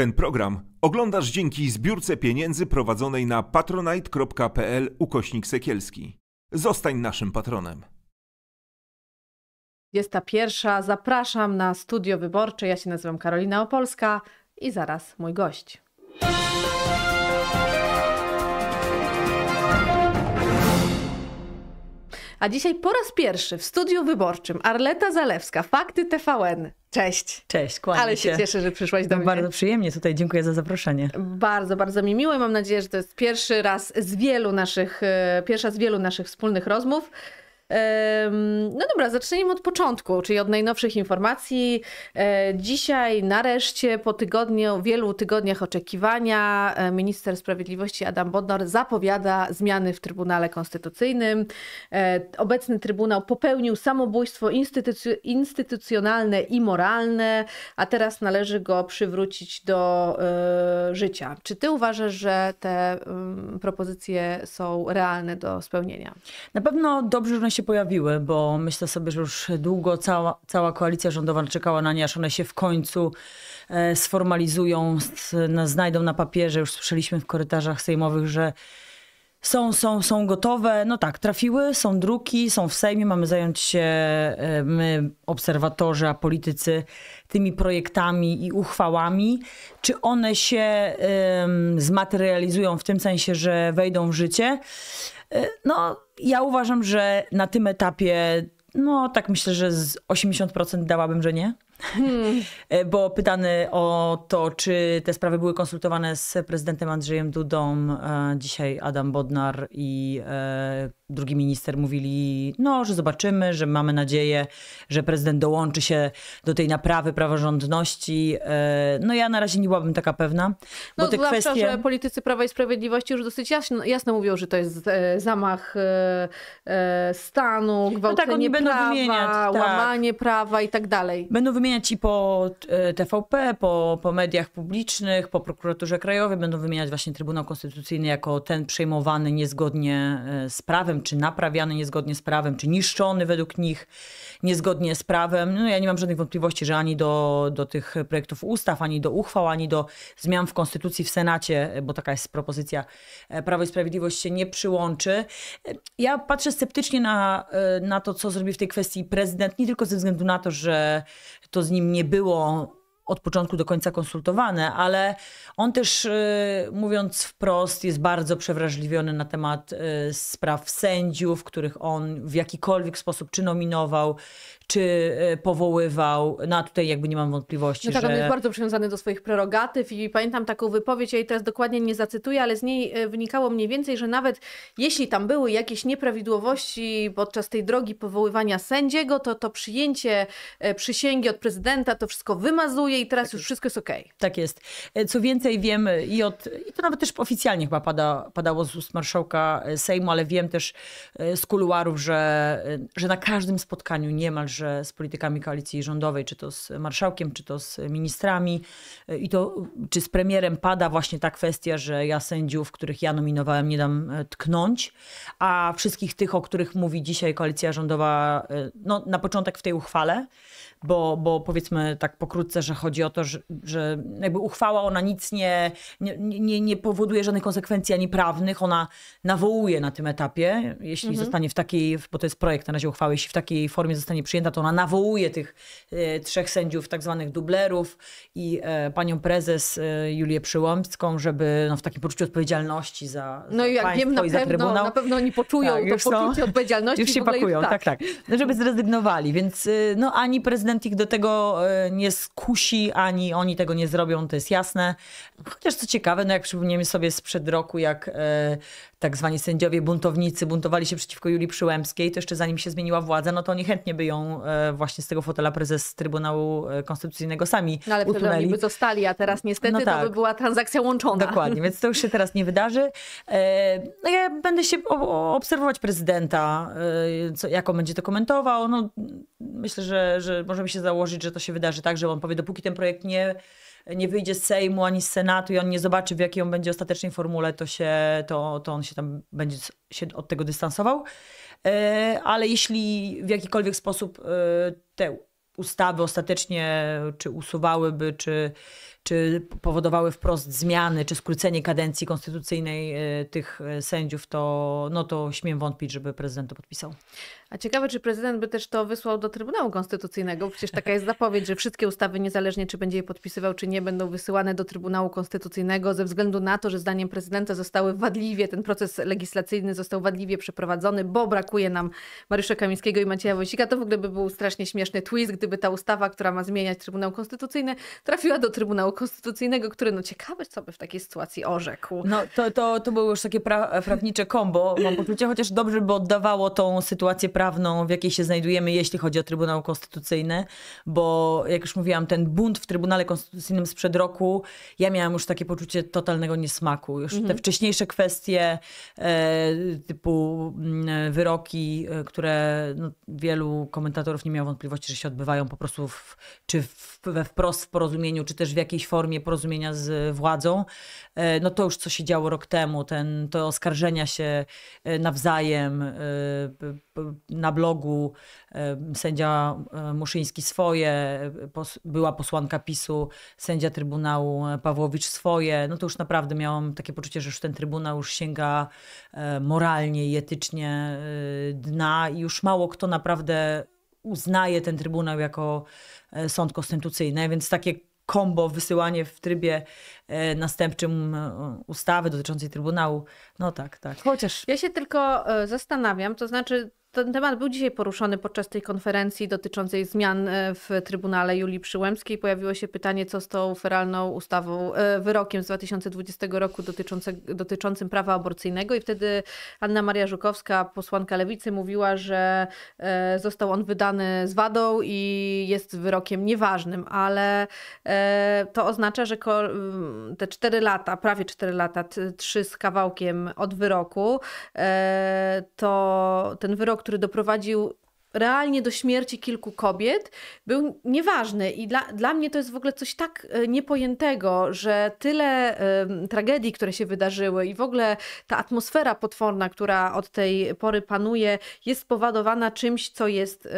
Ten program oglądasz dzięki zbiórce pieniędzy prowadzonej na patronite.pl ukośnik sekielski. Zostań naszym patronem. Jest ta pierwsza. Zapraszam na studio wyborcze. Ja się nazywam Karolina Opolska i zaraz mój gość. A dzisiaj po raz pierwszy w studiu wyborczym Arleta Zalewska, Fakty TVN. Cześć. Cześć, kłaniam Ale się, cieszę, że przyszłaś do no, mnie. Bardzo przyjemnie tutaj, dziękuję za zaproszenie. Bardzo, bardzo mi miło. Mam nadzieję, że to jest pierwszy raz z wielu naszych, e, pierwsza z wielu naszych wspólnych rozmów. No dobra, zacznijmy od początku, czyli od najnowszych informacji. E, dzisiaj nareszcie po tygodniu, wielu tygodniach oczekiwania e, minister sprawiedliwości Adam Bodnar zapowiada zmiany w Trybunale Konstytucyjnym. E, obecny Trybunał popełnił samobójstwo instytuc- instytucjonalne i moralne, a teraz należy go przywrócić do życia. Czy ty uważasz, że te mm, propozycje są realne do spełnienia? Na pewno dobrze, że się się pojawiły, bo myślę sobie, że już długo cała, cała koalicja rządowa czekała na nie, aż one się w końcu e, sformalizują, znajdą na papierze. Już słyszeliśmy w korytarzach sejmowych, że są, są, są gotowe. No tak, trafiły, są druki, są w Sejmie, mamy zająć się e, my, obserwatorzy, a politycy, tymi projektami i uchwałami. Czy one się um, zmaterializują w tym sensie, że wejdą w życie? Y, no, ja uważam, że na tym etapie, no tak myślę, że z 80% dałabym, że nie. Hmm. Y, bo pytany o to, czy te sprawy były konsultowane z prezydentem Andrzejem Dudą, y, dzisiaj Adam Bodnar i drugi minister mówili, no, że zobaczymy, że mamy nadzieję, że prezydent dołączy się do tej naprawy praworządności. E, no ja na razie nie byłabym taka pewna. No bo te zwłaszcza, kwestie... że politycy Prawa i Sprawiedliwości już dosyć jasno, jasno mówią, że to jest e, zamach e, stanu, gwałcenie no tak, prawa, wymieniać, tak. łamanie prawa i tak dalej. Będą wymieniać i po TVP, po, po mediach publicznych, po prokuraturze krajowej, będą wymieniać właśnie Trybunał Konstytucyjny jako ten przejmowany niezgodnie z prawem, czy naprawiany niezgodnie z prawem, czy niszczony według nich niezgodnie z prawem. No, ja nie mam żadnych wątpliwości, że ani do, do tych projektów ustaw, ani do uchwał, ani do zmian w Konstytucji, w Senacie, bo taka jest propozycja, e, Prawo i Sprawiedliwość się nie przyłączy. E, ja patrzę sceptycznie na, e, na to, co zrobi w tej kwestii prezydent, nie tylko ze względu na to, że to z nim nie było od początku do końca konsultowane, ale on też, y, mówiąc wprost, jest bardzo przewrażliwiony na temat y, spraw sędziów, których on w jakikolwiek sposób czy nominował, czy e, powoływał. No a tutaj jakby nie mam wątpliwości. No tak, że... on jest bardzo przywiązany do swoich prerogatyw i pamiętam taką wypowiedź, ja jej teraz dokładnie nie zacytuję, ale z niej e, wynikało mniej więcej, że nawet jeśli tam były jakieś nieprawidłowości podczas tej drogi powoływania sędziego, to to przyjęcie e, przysięgi od prezydenta to wszystko wymazuje i teraz tak już jest. wszystko jest okej. Okay. Tak jest. Co więcej wiem i od, i to nawet też oficjalnie chyba pada, padało z ust marszałka Sejmu, ale wiem też z kuluarów, że, że na każdym spotkaniu niemalże też z politykami koalicji rządowej, czy to z marszałkiem, czy to z ministrami. I to, czy z premierem pada właśnie ta kwestia, że ja sędziów, których ja nominowałem, nie dam e, tknąć, a wszystkich tych, o których mówi dzisiaj koalicja rządowa, e, no na początek w tej uchwale, bo, bo powiedzmy tak pokrótce, że chodzi o to, że, że jakby uchwała, ona nic nie, nie, nie, nie powoduje żadnych konsekwencji ani prawnych, ona nawołuje na tym etapie, jeśli mhm. zostanie w takiej, bo to jest projekt na razie uchwały, jeśli w takiej formie zostanie przyjęta, to ona nawołuje tych e, trzech sędziów, tak zwanych dublerów i e, panią prezes e, Julię Przyłomską, żeby no, w takim poczuciu odpowiedzialności za No i jak wiem, na pewno, na pewno oni poczują tak, to poczucie są, odpowiedzialności. Już się pakują, już, tak. tak, tak. No, żeby zrezygnowali, więc no, ani prezydent ich do tego nie skusi, ani oni tego nie zrobią, to jest jasne. Chociaż co ciekawe, no jak przypomniemy sobie sprzed roku, jak tak zwani sędziowie buntownicy buntowali się przeciwko Julii Przyłębskiej, to jeszcze zanim się zmieniła władza, no to niechętnie by ją e, właśnie z tego fotela prezes Trybunału e, Konstytucyjnego sami no, ale utunęli. oni by zostali, a teraz niestety no tak. to by była transakcja łączona. Dokładnie, więc to już się teraz nie wydarzy. E, no ja będę się obserwować prezydenta, jak on będzie to komentował. No, myślę, że, że możemy się założyć, że to się wydarzy tak, że on powie, dopóki ten projekt nie nie wyjdzie z Sejmu ani z Senatu i on nie zobaczy, w jakiej on będzie ostatecznej formule, to, się, to, to on się tam będzie się od tego dystansował. E, ale jeśli w jakikolwiek sposób e, te ustawy ostatecznie czy usuwałyby, czy, czy powodowały wprost zmiany, czy skrócenie kadencji konstytucyjnej e, tych sędziów, to, no to śmiem wątpić, żeby prezydent to podpisał. A ciekawe, czy prezydent by też to wysłał do Trybunału Konstytucyjnego. Przecież taka jest zapowiedź, że wszystkie ustawy, niezależnie czy będzie je podpisywał, czy nie, będą wysyłane do Trybunału Konstytucyjnego ze względu na to, że zdaniem prezydenta zostały wadliwie, ten proces legislacyjny został wadliwie przeprowadzony, bo brakuje nam Mariusza Kamińskiego i Macieja Wojsika. To w ogóle by był strasznie śmieszny twist, gdyby ta ustawa, która ma zmieniać Trybunał Konstytucyjny, trafiła do Trybunału Konstytucyjnego, który, no ciekawe, co by w takiej sytuacji orzekł. No to, to, to było już takie pra prawnicze kombo, mam poczucie, chociaż dobrze by oddawało tą sytuację prawną, w jakiej się znajdujemy, jeśli chodzi o Trybunał Konstytucyjny, bo jak już mówiłam, ten bunt w Trybunale Konstytucyjnym sprzed roku, ja miałam już takie poczucie totalnego niesmaku. Już mhm. te wcześniejsze kwestie e, typu mm, e, wyroki, e, które no, wielu komentatorów nie miało wątpliwości, że się odbywają po prostu w, czy w, we wprost w porozumieniu, czy też w jakiejś formie porozumienia z władzą. No to już co się działo rok temu, ten, to oskarżenia się nawzajem, na blogu sędzia Muszyński swoje, pos, była posłanka PiSu, sędzia Trybunału e, Pawłowicz swoje. No to już naprawdę miałam takie poczucie, że już ten Trybunał już sięga e, moralnie i etycznie e, dna i już mało kto naprawdę uznaje ten Trybunał jako sąd konstytucyjny, więc takie kombo wysyłanie w trybie następczym ustawy dotyczącej Trybunału. No tak, tak. Chociaż... Ja się tylko zastanawiam, to znaczy ten temat był dzisiaj poruszony podczas tej konferencji dotyczącej zmian e, w Trybunale Julii Przyłębskiej. Pojawiło się pytanie, co z tą feralną ustawą, e, wyrokiem z 2020 roku dotyczącym prawa aborcyjnego i wtedy Anna Maria Żukowska, posłanka Lewicy, mówiła, że e, został on wydany z wadą i jest wyrokiem nieważnym, ale to oznacza, że mm, te 4 lata, prawie 4 lata, 3 z kawałkiem od wyroku, to ten wyrok który doprowadził realnie do śmierci kilku kobiet, był nieważny. I dla, dla mnie to jest w ogóle coś tak e, niepojętego, że tyle y, tragedii, które się wydarzyły i w ogóle ta atmosfera potworna, która od tej pory panuje, jest spowodowana czymś, co jest. Y,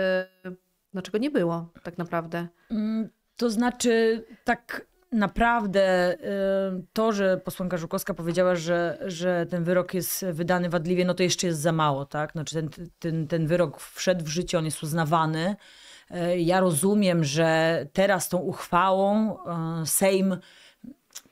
no czego nie było tak naprawdę. Mm, to znaczy, tak naprawdę y, to, że posłanka Żukowska powiedziała, że, że ten wyrok jest wydany wadliwie, no to jeszcze jest za mało, tak? Znaczy ten, ten, ten wyrok wszedł w życie, on jest uznawany. Y, ja rozumiem, że teraz tą uchwałą y, Sejm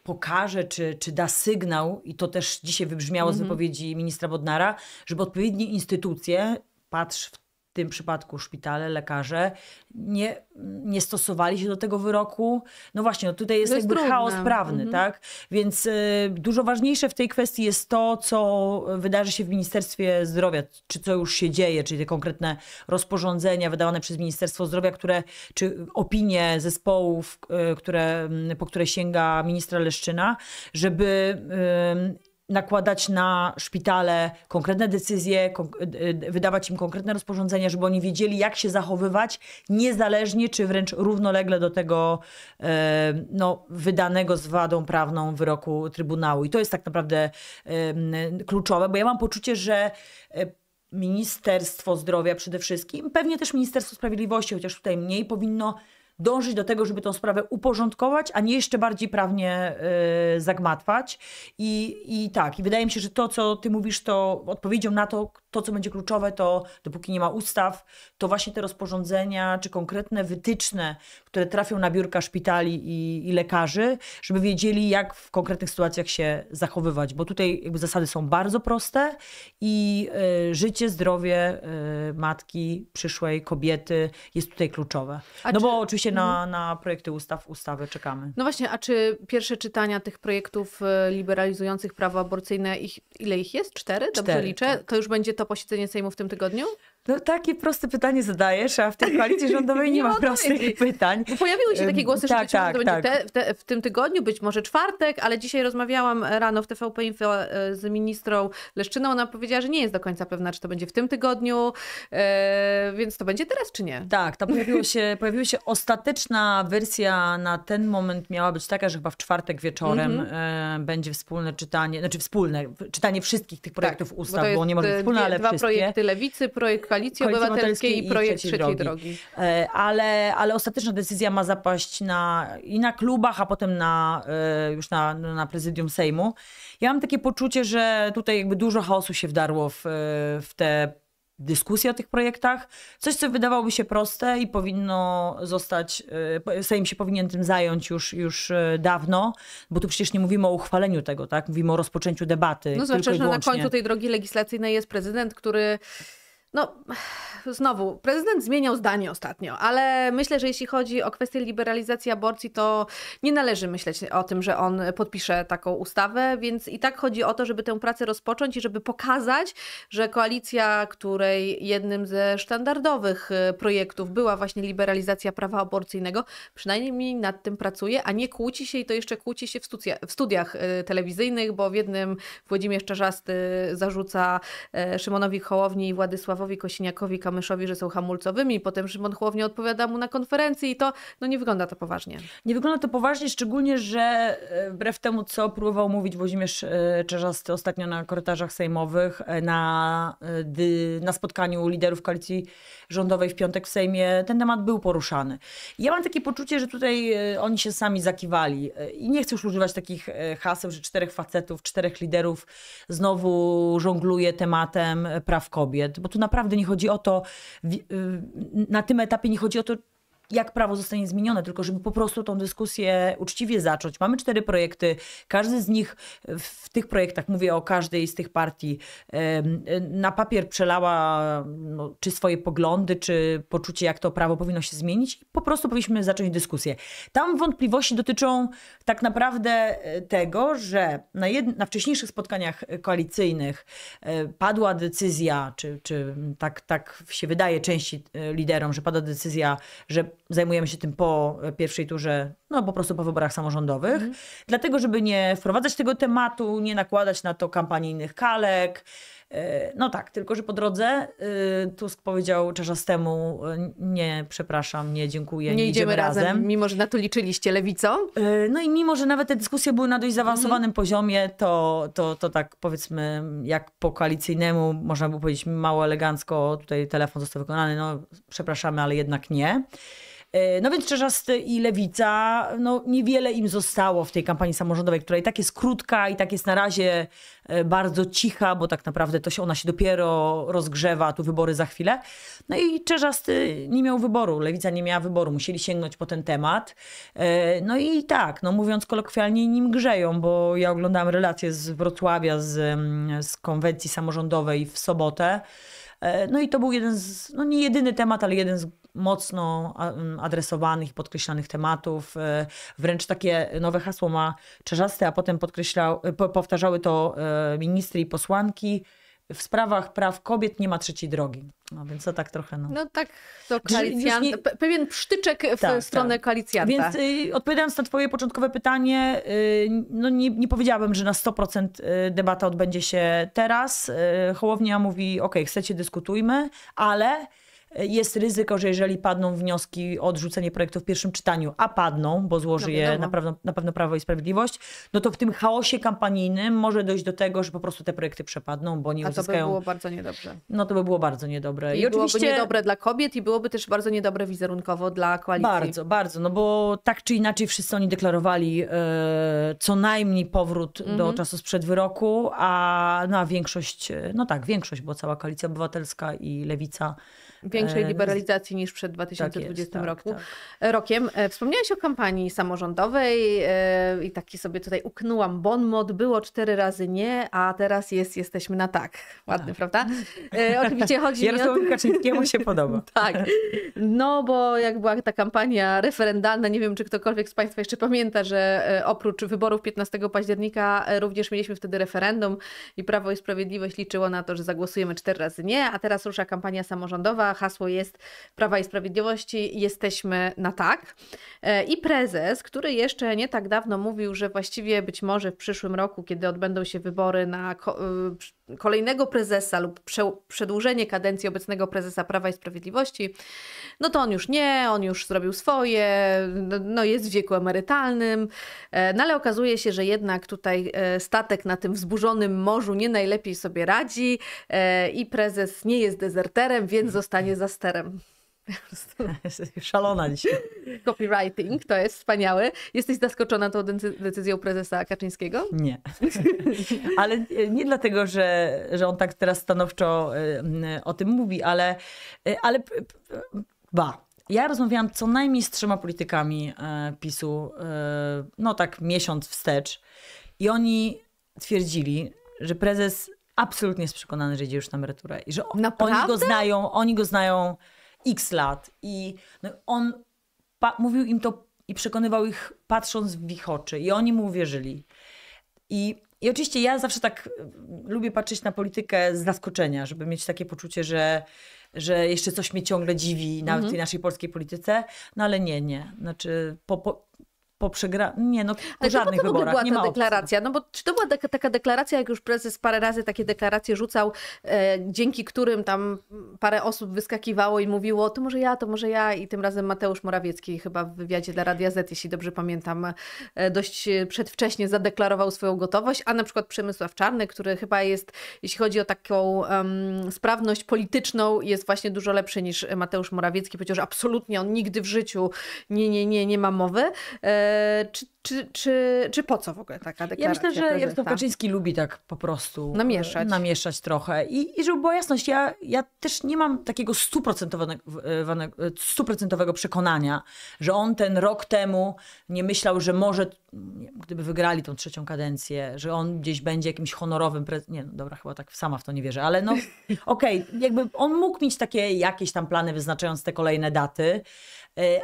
pokaże, czy, czy da sygnał, i to też dzisiaj wybrzmiało mm -hmm. z mhm. wypowiedzi ministra Bodnara, żeby odpowiednie instytucje, patrz w w tym przypadku szpitale, lekarze, nie, nie stosowali się do tego wyroku. No właśnie, no tutaj jest, jest jakby trudne. chaos prawny, mhm. tak? Więc y, dużo ważniejsze w tej kwestii jest to, co wydarzy się w Ministerstwie Zdrowia, czy co już się dzieje, czyli te konkretne rozporządzenia wydawane przez Ministerstwo Zdrowia, które, czy opinie zespołów, y, które, y, po które sięga ministra Leszczyna, żeby y, nakładać na szpitale konkretne decyzje, e, e, wydawać im konkretne rozporządzenia, żeby oni wiedzieli, jak się zachowywać, niezależnie czy wręcz równolegle do tego e, no, wydanego z wadą prawną wyroku Trybunału. I to jest tak naprawdę kluczowe, bo ja mam poczucie, że Ministerstwo Zdrowia przede wszystkim, pewnie też Ministerstwo Sprawiedliwości, chociaż tutaj mniej, powinno dążyć do tego, żeby tą sprawę uporządkować, a nie jeszcze bardziej prawnie e, zagmatwać. I, i tak, i wydaje mi się, że to, co ty mówisz, to odpowiedzią na to, to, co będzie kluczowe, to dopóki nie ma ustaw, to właśnie te rozporządzenia czy konkretne wytyczne, które trafią na biurka szpitali i, i lekarzy, żeby wiedzieli, jak w konkretnych sytuacjach się zachowywać, bo tutaj jakby zasady są bardzo proste i y, życie, zdrowie y, matki, przyszłej kobiety jest tutaj kluczowe. A no czy... bo oczywiście na, mhm. na projekty ustaw, ustawy czekamy. No właśnie, a czy pierwsze czytania tych projektów e, liberalizujących prawo aborcyjne, ich, ile ich jest? Cztery? Dobrze Cztery, liczę? Tak. To już będzie to posiedzenie Sejmu w tym tygodniu? No takie proste pytanie zadajesz, a w tej koalicji rządowej nie, nie ma prostych pytań. Bo pojawiły się takie głosy, tak, że tak, to tak. Te, te, w tym tygodniu, być może czwartek, ale dzisiaj rozmawiałam rano w TVP Info e, z ministrą Leszczyną. Ona powiedziała, że nie jest do końca pewna, czy to będzie w tym tygodniu, e, więc to będzie teraz, czy nie? Tak, tam pojawiło się, pojawiła się ostateczna wersja na ten moment miała być taka, że chyba w czwartek wieczorem mm -hmm. e, będzie wspólne czytanie, znaczy wspólne, czytanie wszystkich tych tak, projektów tak, ustaw, bo, bo nie może e, wspólne, dwie, ale dwa wszystkie. projekty Lewicy, projekt Koalicji, Obywatelskiej, i projekt Trzeciej, Trzeciej Drogi. drogi. E, ale, ale ostateczna decyzja ma zapaść na, i na klubach, a potem na, e, już na, na prezydium Sejmu. Ja mam takie poczucie, że tutaj jakby dużo chaosu się wdarło w, e, w te dyskusje o tych projektach. Coś, co wydawałoby się proste i powinno zostać, Sejm się powinien tym zająć już, już dawno, bo tu przecież nie mówimy o uchwaleniu tego, tak? Mówimy o rozpoczęciu debaty. No zwłaszcza, że na końcu tej drogi legislacyjnej jest prezydent, który no, znowu, prezydent zmieniał zdanie ostatnio, ale myślę, że jeśli chodzi o kwestię liberalizacji aborcji, to nie należy myśleć o tym, że on podpisze taką ustawę, więc i tak chodzi o to, żeby tę pracę rozpocząć i żeby pokazać, że koalicja, której jednym ze sztandardowych y, projektów była właśnie liberalizacja prawa aborcyjnego, przynajmniej nad tym pracuje, a nie kłóci się i to jeszcze kłóci się w, studia, w studiach y, telewizyjnych, bo w jednym Włodzimierz Czarzasty zarzuca y, Szymonowi Hołowni i Władysław Stanisławowi Kosiniakowi Kamyszowi, że są hamulcowymi, potem Szymon Chłownie odpowiada mu na konferencji i to, no nie wygląda to poważnie. Nie wygląda to poważnie, szczególnie, że e, wbrew temu, co próbował mówić Włodzimierz e, Czerzasty ostatnio na korytarzach sejmowych, e, na, na spotkaniu liderów koalicji rządowej w piątek w Sejmie, ten temat był poruszany. Ja mam takie poczucie, że tutaj oni się sami zakiwali i nie chcę już używać takich haseł, że czterech facetów, czterech liderów znowu żongluje tematem praw kobiet, bo tu na naprawdę nie chodzi o to, y, na tym etapie nie chodzi o to, jak prawo zostanie zmienione, tylko żeby po prostu tą dyskusję uczciwie zacząć. Mamy cztery projekty, każdy z nich w tych projektach, mówię o każdej z tych partii, na papier przelała no, czy swoje poglądy, czy poczucie, jak to prawo powinno się zmienić. Po prostu powinniśmy zacząć dyskusję. Tam wątpliwości dotyczą tak naprawdę e, tego, że na, na wcześniejszych spotkaniach koalicyjnych e, padła decyzja, czy, czy tak, tak się wydaje części e, liderom, że padła decyzja, że zajmujemy się tym po pierwszej turze, no po prostu po wyborach samorządowych, mhm. dlatego żeby nie wprowadzać tego tematu, nie nakładać na to kampanijnych kalek. E, no tak, tylko że po drodze e, Tusk powiedział temu: e, nie, przepraszam, nie dziękuję, nie, nie idziemy, razem. razem. Mimo, że na to liczyliście, lewico? No i mimo, że nawet te dyskusje były na dość zaawansowanym mhm. poziomie, to, to, to tak powiedzmy jak po koalicyjnemu, można by powiedzieć mało elegancko, tutaj telefon został wykonany, no przepraszamy, ale jednak nie. E, no więc Czerzasty i Lewica, no niewiele im zostało w tej kampanii samorządowej, która i tak jest krótka i tak jest na razie e, bardzo cicha, bo tak naprawdę to się, ona się dopiero rozgrzewa, tu wybory za chwilę. No i Czerzasty nie miał wyboru, Lewica nie miała wyboru, musieli sięgnąć po ten temat. E, no i tak, no mówiąc kolokwialnie, nim grzeją, bo ja oglądałam relacje z Wrocławia, z, mm, z konwencji samorządowej w sobotę. No i to był jeden z, no nie jedyny temat, ale jeden z mocno mm, adresowanych, podkreślanych tematów. E, wręcz takie nowe hasło ma czerzaste, a potem podkreślał, e, powtarzały to e, ministry i posłanki w sprawach praw kobiet nie ma trzeciej drogi. No więc to tak trochę. No, no tak, to koalicjant, nie... pewien psztyczek w tak, stronę tak. koalicjanta. Więc y, odpowiadając na Twoje początkowe pytanie, y, no nie, nie powiedziałabym, że na 100% y, debata odbędzie się teraz. Y, Hołownia mówi: OK, chcecie, dyskutujmy, ale jest ryzyko, że jeżeli padną wnioski o odrzucenie projektu w pierwszym czytaniu, a padną, bo złoży no je na pewno, na pewno Prawo i Sprawiedliwość, no to w tym chaosie kampanijnym może dojść do tego, że po prostu te projekty przepadną, bo nie a uzyskają... to by było bardzo niedobre. No to by było bardzo niedobre. I, I byłoby oczywiście... niedobre dla kobiet i byłoby też bardzo niedobre wizerunkowo dla koalicji. Bardzo, bardzo, no bo tak czy inaczej wszyscy oni deklarowali yy, co najmniej powrót mm -hmm. do mhm. czasu sprzed wyroku, a na no, a większość, e, no tak, większość, bo cała koalicja obywatelska i lewica większej e, no liberalizacji niż przed 2020 tak jest, tak, tak. rokiem. E, wspomniałeś o kampanii samorządowej e, i taki sobie tutaj uknułam bon mod, było cztery razy nie, a teraz jest, jesteśmy na tak. Ładny, tak. prawda? Oczywiście chodzi Jarosławowi o... Kaczyńskiemu się podoba. tak. No bo jak była ta kampania referendalna, nie wiem, czy ktokolwiek z Państwa jeszcze pamięta, że oprócz wyborów 15 października również mieliśmy wtedy referendum i Prawo i Sprawiedliwość liczyło na to, że zagłosujemy cztery razy nie, a teraz rusza kampania samorządowa Hasło jest Prawa i Sprawiedliwości, jesteśmy na tak. E, I prezes, który jeszcze nie tak dawno mówił, że właściwie być może w przyszłym roku, kiedy odbędą się wybory na y, kolejnego prezesa lub prze, przedłużenie kadencji obecnego prezesa Prawa i Sprawiedliwości, no to on już nie, on już zrobił swoje, no, no jest w wieku emerytalnym, e, no ale okazuje się, że jednak tutaj e, statek na tym wzburzonym morzu nie najlepiej sobie radzi e, i prezes nie jest dezerterem, więc zostanie za sterem. Szalona dzisiaj. Copywriting, to jest wspaniałe. Jesteś zaskoczona tą decyzją prezesa Kaczyńskiego? Nie. ale nie dlatego, że, że on tak teraz stanowczo y, o tym mówi, ale, y, ale ba. Ja rozmawiałam co najmniej z trzema politykami e, PiSu, e, no tak miesiąc wstecz, i oni twierdzili, że prezes absolutnie jest przekonany, że idzie już na emeryturę i że Naprawdę? oni go znają, oni go znają x lat. I no, on mówił im to i przekonywał ich patrząc w ich oczy. I oni mu uwierzyli. I, I oczywiście ja zawsze tak mm, lubię patrzeć na politykę z zaskoczenia, żeby mieć takie poczucie, że, że jeszcze coś mnie ciągle dziwi, nawet mhm. w tej naszej polskiej polityce. No ale nie, nie. Znaczy, po, po, przegra Nie, no po żadnych wyborach. Była nie ta deklaracja? No bo czy to była taka deklaracja, jak już prezes parę razy takie deklaracje rzucał, e, dzięki którym tam parę osób wyskakiwało i mówiło, to może ja, to może ja i tym razem Mateusz Morawiecki chyba w wywiadzie dla Radia Z, jeśli dobrze pamiętam, e, dość przedwcześnie zadeklarował swoją gotowość, a na przykład Przemysław Czarny, który chyba jest, jeśli chodzi o taką um, sprawność polityczną, jest właśnie dużo lepszy niż Mateusz Morawiecki, chociaż absolutnie on nigdy w życiu nie, nie, nie, nie ma mowy. E, czy, czy, czy, czy po co w ogóle taka deklaracja? Ja myślę, że Jarosław Kaczyński lubi tak po prostu e, namieszać, namieszać trochę. I, i żeby była jasność, ja, ja też nie mam takiego stuprocentowego e, e, przekonania, że on ten rok temu nie myślał, że może, gdyby wygrali tą trzecią kadencję, że on gdzieś będzie jakimś honorowym prezydentem. Nie, no dobra, chyba tak sama w to nie wierzę, ale no okej, okay, jakby on mógł mieć takie jakieś tam plany wyznaczając te kolejne daty,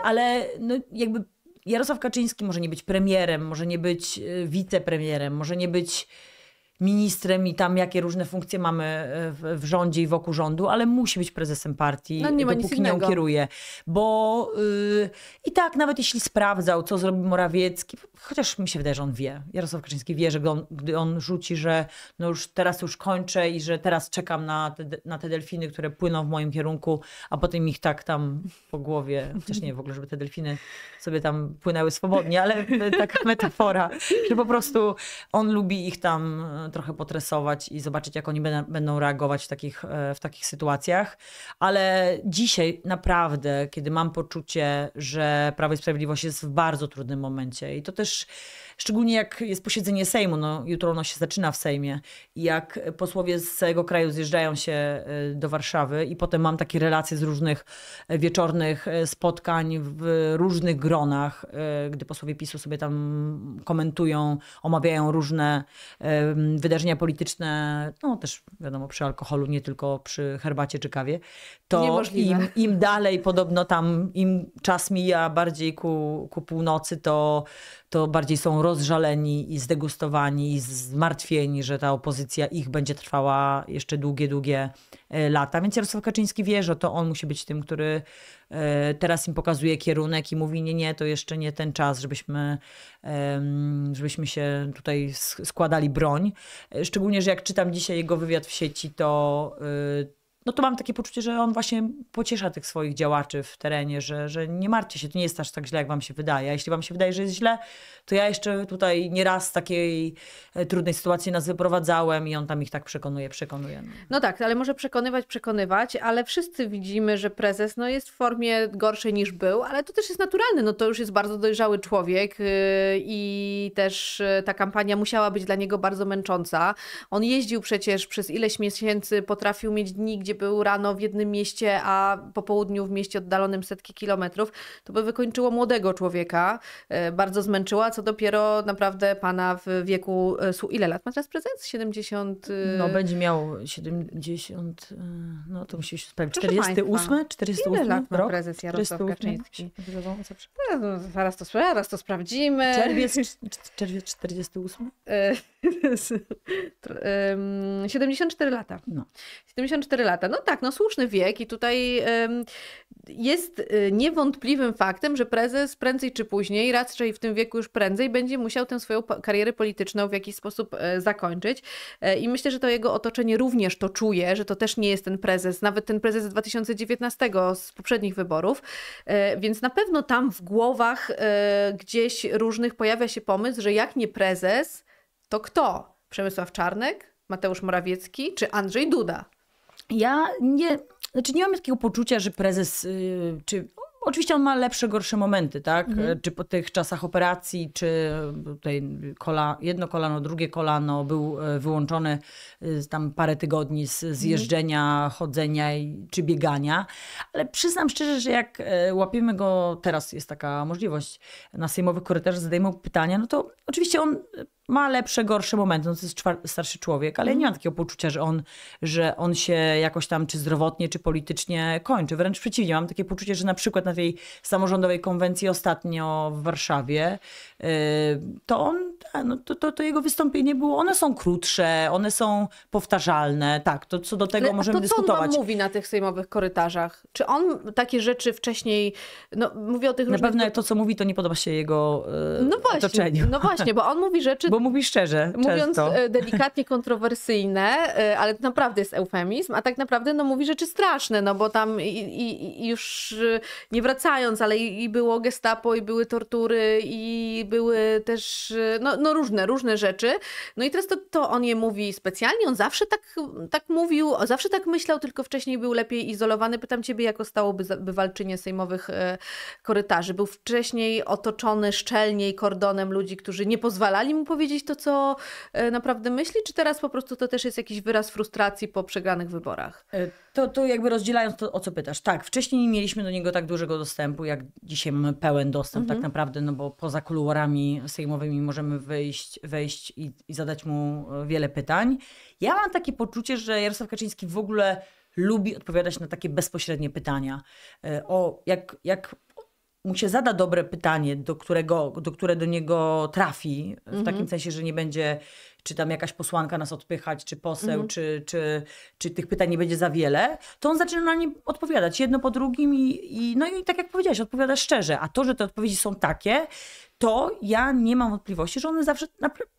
ale no jakby Jarosław Kaczyński może nie być premierem, może nie być y, wicepremierem, może nie być ministrem i tam jakie różne funkcje mamy e, w, w, rządzie i wokół rządu, ale musi być prezesem partii, no, nie dopóki nią kieruje. Bo yy, i tak nawet jeśli sprawdzał, co zrobi Morawiecki, chociaż mi się wydaje, że on wie, Jarosław Kaczyński wie, że on, gdy on rzuci, że no już teraz już kończę i że teraz czekam na te, na te delfiny, które płyną w moim kierunku, a potem ich tak tam po głowie, chociaż nie w ogóle, żeby te delfiny sobie tam płynęły swobodnie, ale taka metafora, że po prostu on lubi ich tam e, trochę potresować i zobaczyć, jak oni będą reagować w takich, e, w takich sytuacjach. Ale dzisiaj naprawdę, kiedy mam poczucie, że Prawo i Sprawiedliwość jest w bardzo trudnym momencie i to też Szczególnie jak jest posiedzenie Sejmu, no jutro ono się zaczyna w Sejmie, jak posłowie z całego kraju zjeżdżają się e, do Warszawy i potem mam takie relacje z różnych e, wieczornych e, spotkań w różnych gronach, gdy posłowie PiSu sobie tam komentują, omawiają różne wydarzenia polityczne, no też wiadomo przy alkoholu, nie tylko przy herbacie czy kawie, to im, im, dalej podobno tam, im czas mija bardziej ku, ku północy, to to bardziej są rozżaleni i zdegustowani i zmartwieni, że ta opozycja ich będzie trwała jeszcze długie, długie e, lata. Więc Jarosław Kaczyński wie, że to on musi być tym, który e, teraz im pokazuje kierunek i mówi nie, nie, to jeszcze nie ten czas, żebyśmy, żebyśmy się tutaj składali broń. E, szczególnie, że jak czytam dzisiaj jego wywiad w sieci, to y, no to mam takie poczucie, że on właśnie pociesza tych swoich działaczy w terenie, że, że nie martwcie się, to nie jest aż tak źle, jak wam się wydaje. A jeśli wam się wydaje, że jest źle, to ja jeszcze tutaj nieraz z takiej e, trudnej sytuacji nas wyprowadzałem i on tam ich tak przekonuje, przekonuje. No, no tak, ale może przekonywać, przekonywać, ale wszyscy widzimy, że prezes no, jest w formie gorszej niż był, ale to też jest naturalne, no to już jest bardzo dojrzały człowiek y, i też y, ta kampania musiała być dla niego bardzo męcząca. On jeździł przecież przez ileś miesięcy, potrafił mieć dni, gdzie był rano w jednym mieście, a po południu w mieście oddalonym setki kilometrów, to by wykończyło młodego człowieka, e, bardzo zmęczyła, co dopiero naprawdę pana w wieku, e, ile lat ma teraz prezydent? 70? E, no będzie miał 70, no to musi się sprawdzić, 48? 48 ile lat ma prezes Jarosław Kaczyński? No, no, zaraz, to, zaraz to sprawdzimy. Czerwiec, czerwiec 48? 74 lata. No. 74 lata lata. No tak, no słuszny wiek i tutaj jest y, niewątpliwym faktem, że prezes prędzej czy później, raczej w tym wieku już prędzej, będzie musiał tę swoją karierę polityczną w jakiś sposób e, zakończyć. E, I myślę, że to jego otoczenie również to czuje, że to też nie jest ten prezes, nawet ten prezes z 2019 z poprzednich wyborów. E, więc na pewno tam w głowach gdzieś różnych pojawia się pomysł, że jak nie prezes, to kto? Przemysław Czarnek, Mateusz Morawiecki czy Andrzej Duda? ja nie, znaczy nie mam takiego poczucia, że prezes, yy, czy oczywiście on ma lepsze, gorsze momenty, tak? Mhm. Czy po tych czasach operacji, czy y, tutaj kola, jedno kolano, drugie kolano, był y, wyłączony yy, tam parę tygodni z, zjeżdżenia, mhm. jeżdżenia, mhm. chodzenia i, czy biegania. Ale przyznam szczerze, że jak y, łapiemy go, teraz jest taka możliwość, na sejmowych korytarzach zadajemy pytania, no to oczywiście on ma lepsze, gorsze momenty. No to jest starszy człowiek, ale ja nie mhm. mam takiego poczucia, że on, że on się jakoś tam czy zdrowotnie, czy politycznie kończy. Wręcz przeciwnie, mam takie poczucie, że na przykład na tej samorządowej konwencji ostatnio w Warszawie, y, to on, no to, to, to jego wystąpienie było, one są krótsze, one są powtarzalne, tak, to co do tego ale możemy to, co dyskutować. co on mówi na tych sejmowych korytarzach? Czy on takie rzeczy wcześniej, no mówię o tych Na różnych... pewno to, co mówi, to nie podoba się jego y, no właśnie, otoczeniu. No właśnie, bo on mówi rzeczy bo mówi szczerze. Mówiąc często. E, delikatnie kontrowersyjne, e, ale to naprawdę jest eufemizm, a tak naprawdę no, mówi rzeczy straszne, no bo tam i, i, już e, nie wracając, ale i, i, było gestapo, i były tortury, i były też no, no różne, różne rzeczy. No i teraz to, to on je mówi specjalnie, on zawsze tak, tak mówił, zawsze tak myślał, tylko wcześniej był lepiej izolowany. Pytam ciebie, jako stałoby bywalczynie sejmowych korytarzy. Był wcześniej otoczony szczelniej kordonem ludzi, którzy nie pozwalali mu powiedzieć, powiedzieć to, co e, naprawdę myśli, czy teraz po prostu to też jest jakiś wyraz frustracji po przegranych wyborach? E, to, to jakby rozdzielając to, o co pytasz. Tak, wcześniej nie mieliśmy do niego tak dużego dostępu, jak dzisiaj mamy pełen dostęp tak mhm. tak naprawdę, no bo poza kuluarami sejmowymi możemy wejść wejść i, i zadać mu e, wiele pytań. Ja mam takie poczucie, że Jarosław Kaczyński w ogóle lubi odpowiadać na takie bezpośrednie pytania. O, jak, jak mu się zada dobre pytanie, do którego, do które do niego trafi, w mhm. takim sensie, że nie będzie czy tam jakaś posłanka nas odpychać, czy poseł, mhm. czy, czy, czy tych pytań nie będzie za wiele, to on zaczyna na nie odpowiadać jedno po drugim i, i no i tak jak powiedziałaś, odpowiada szczerze. A to, że te odpowiedzi są takie, to ja nie mam wątpliwości, że one zawsze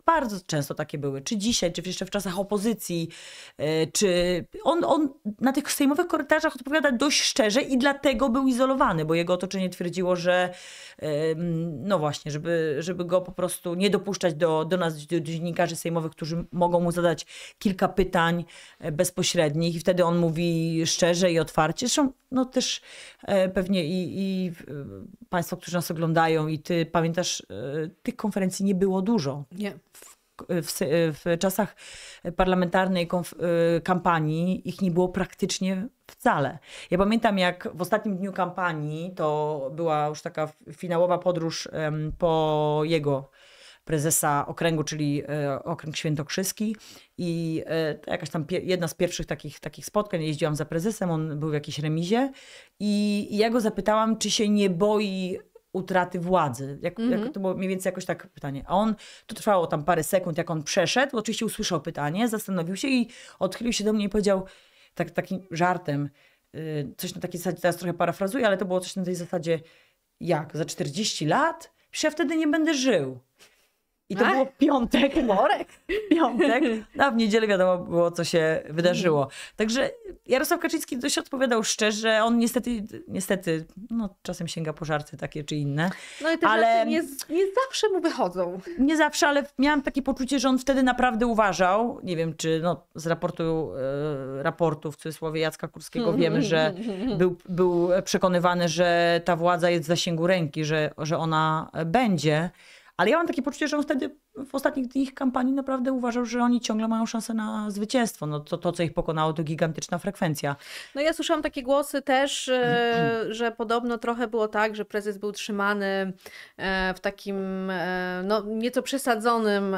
bardzo często takie były. Czy dzisiaj, czy jeszcze w czasach opozycji, e, czy on, on na tych sejmowych korytarzach odpowiada dość szczerze i dlatego był izolowany, bo jego otoczenie twierdziło, że no właśnie, żeby, żeby go po prostu nie dopuszczać do, do nas, do dziennikarzy sejmowych, rozmowy, którzy mogą mu zadać kilka pytań e, bezpośrednich i wtedy on mówi szczerze i otwarcie. Zresztą no też e, pewnie i, i e, Państwo, którzy nas oglądają i Ty pamiętasz, tych konferencji nie było dużo. Nie. W, w, czasach parlamentarnej kampanii ich nie było praktycznie wcale. Ja pamiętam, jak w ostatnim dniu kampanii to była już taka finałowa podróż um, po jego prezesa okręgu, czyli e, okręg świętokrzyski i e, jakaś tam jedna z pierwszych takich, takich spotkań, jeździłam za prezesem, on był w jakiejś remizie i, i ja go zapytałam, czy się nie boi utraty władzy. Jak, mm -hmm. jak mhm. to było mniej więcej jakoś tak pytanie. A on, to trwało tam parę sekund, jak on przeszedł, oczywiście usłyszał pytanie, zastanowił się i odchylił się do mnie i powiedział tak, takim żartem, y, coś na takiej zasadzie, teraz trochę parafrazuję, ale to było coś na tej zasadzie, jak za 40 lat? Przecież ja wtedy nie będę żył. I to A? było piątek. Worek? Piątek. No, a w niedzielę wiadomo było, co się wydarzyło. Także Jarosław Kaczyński dość odpowiadał szczerze. On niestety, niestety, no czasem sięga po żarty takie czy inne. No i te ale nie, nie zawsze mu wychodzą. Nie zawsze, ale miałam takie poczucie, że on wtedy naprawdę uważał. Nie wiem, czy no, z raportu, e, raportu w cudzysłowie Jacka Kurskiego wiemy, że był, był przekonywany, że ta władza jest w zasięgu ręki, że, że ona będzie. Ale ja mam takie poczucie, że on wtedy w ostatnich dniach kampanii naprawdę uważał, że oni ciągle mają szansę na zwycięstwo. No to, to co ich pokonało, to gigantyczna frekwencja. No ja słyszałam takie głosy też, e, że podobno trochę było tak, że prezes był trzymany e, w takim e, no, nieco przesadzonym,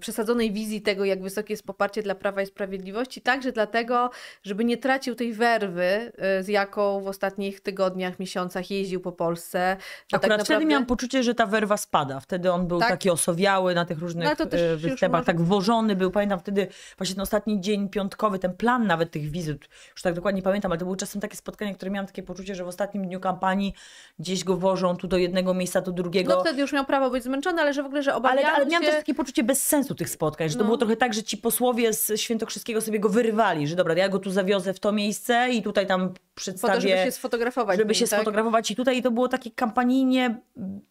przesadzonej wizji tego, jak wysokie jest poparcie dla Prawa i Sprawiedliwości, także dlatego, żeby nie tracił tej werwy, z jaką w ostatnich tygodniach, miesiącach jeździł po Polsce. Akurat tak naprawdę... wtedy miałam poczucie, że ta werwa spada. Wtedy on był tak? taki osowiały, na tych różnych no, e, występach, tak wożony był. Pamiętam wtedy właśnie ten ostatni dzień piątkowy, ten plan nawet tych wizyt, już tak dokładnie pamiętam, ale to były czasem takie spotkania, które miałam takie poczucie, że w ostatnim dniu kampanii gdzieś go wożą tu do jednego miejsca, do drugiego. No wtedy już miał prawo być zmęczony, ale że w ogóle, że obawiałam ale, ale miałam też takie poczucie bez sensu tych spotkań, że to no. było trochę tak, że ci posłowie z Świętokrzyskiego sobie go wyrywali, że dobra, ja go tu zawiozę w to miejsce i tutaj tam przedstawię. Po to, żeby się sfotografować. Żeby się tak? sfotografować i tutaj to było takie kampanijnie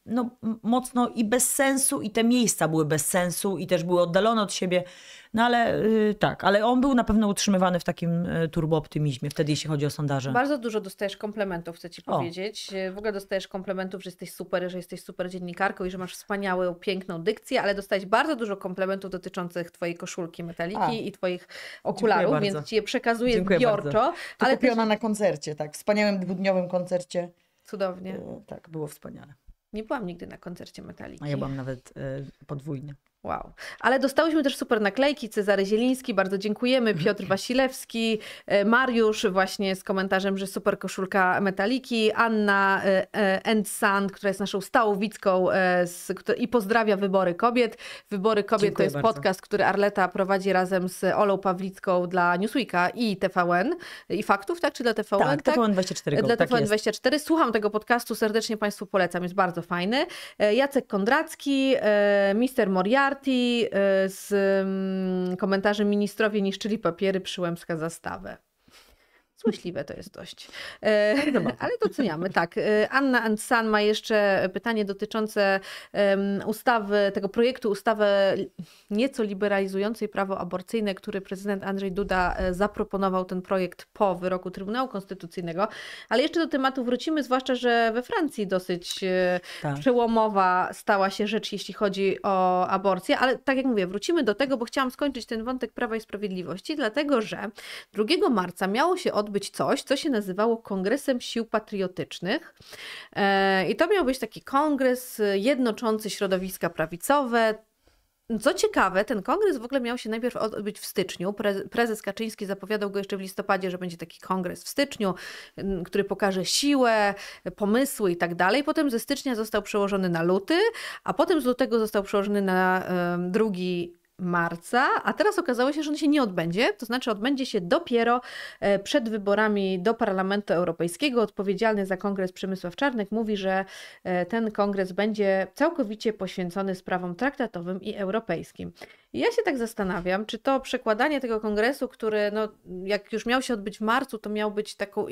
no, mocno i bez sensu i te miejsca były były bez sensu i też były oddalone od siebie. No ale yy, tak, ale on był na pewno utrzymywany w takim y, turbooptymizmie wtedy, jeśli chodzi o sondaże. Bardzo dużo dostajesz komplementów, chcę ci o. powiedzieć. Y, w ogóle dostajesz komplementów, że jesteś super, że jesteś super dziennikarką i że masz wspaniałą, piękną dykcję, ale dostajesz bardzo dużo komplementów dotyczących twojej koszulki metaliki i twoich okularów, więc ci je przekazuję zbiorczo. ale kupiona też... na koncercie, tak, wspaniałym dwudniowym koncercie. Cudownie. Y, tak, było wspaniale. Nie byłam nigdy na koncercie Metaliki. A ja byłam nawet y, e, podwójnie. Wow. Ale dostałyśmy też super naklejki. Cezary Zieliński, bardzo dziękujemy. Piotr Wasilewski, e, Mariusz właśnie z komentarzem, że super koszulka metaliki. Anna Sand, e, e, która jest naszą stałą widzką z, i pozdrawia Wybory Kobiet. Wybory Kobiet Dziękuję to jest bardzo. podcast, który Arleta prowadzi razem z Olą Pawlicką dla Newsweeka i TVN. I Faktów, tak? Czy dla TVN? Tak, tak? TVN24. Dla tak TVN24. Słucham tego podcastu, serdecznie Państwu polecam. Jest bardzo fajny. Jacek Kondracki, Mister Moriarty, partii y, z mm, komentarzem ministrowie niszczyli papiery, przyłębska zastawę. Złośliwe to jest dość. E, tak, no ale doceniamy, tak. E, Anna Ansan ma jeszcze pytanie dotyczące ustawy, tego projektu ustawy nieco liberalizującej prawo aborcyjne, który prezydent Andrzej Duda e, zaproponował ten projekt po wyroku Trybunału Konstytucyjnego. Ale jeszcze do tematu wrócimy, zwłaszcza, że we Francji dosyć tak. przełomowa stała się rzecz, jeśli chodzi o aborcję. Ale tak jak mówię, wrócimy do tego, bo chciałam skończyć ten wątek Prawa i Sprawiedliwości, dlatego że 2 marca miało się odbyć odbyć coś, co się nazywało Kongresem Sił Patriotycznych. E, I to miał być taki kongres e, jednoczący środowiska prawicowe, co ciekawe, ten kongres w ogóle miał się najpierw odbyć w styczniu. Prezes Kaczyński zapowiadał go jeszcze w listopadzie, że będzie taki kongres w styczniu, który pokaże siłę, pomysły i tak dalej. Potem ze stycznia został przełożony na luty, a potem z lutego został przełożony na drugi marca, a teraz okazało się, że on się nie odbędzie, to znaczy odbędzie się dopiero e, przed wyborami do Parlamentu Europejskiego. Odpowiedzialny za kongres Przemysław Czarnek mówi, że e, ten kongres będzie całkowicie poświęcony sprawom traktatowym i europejskim ja się tak zastanawiam, czy to przekładanie tego kongresu, który no, jak już miał się odbyć w marcu, to miał być taką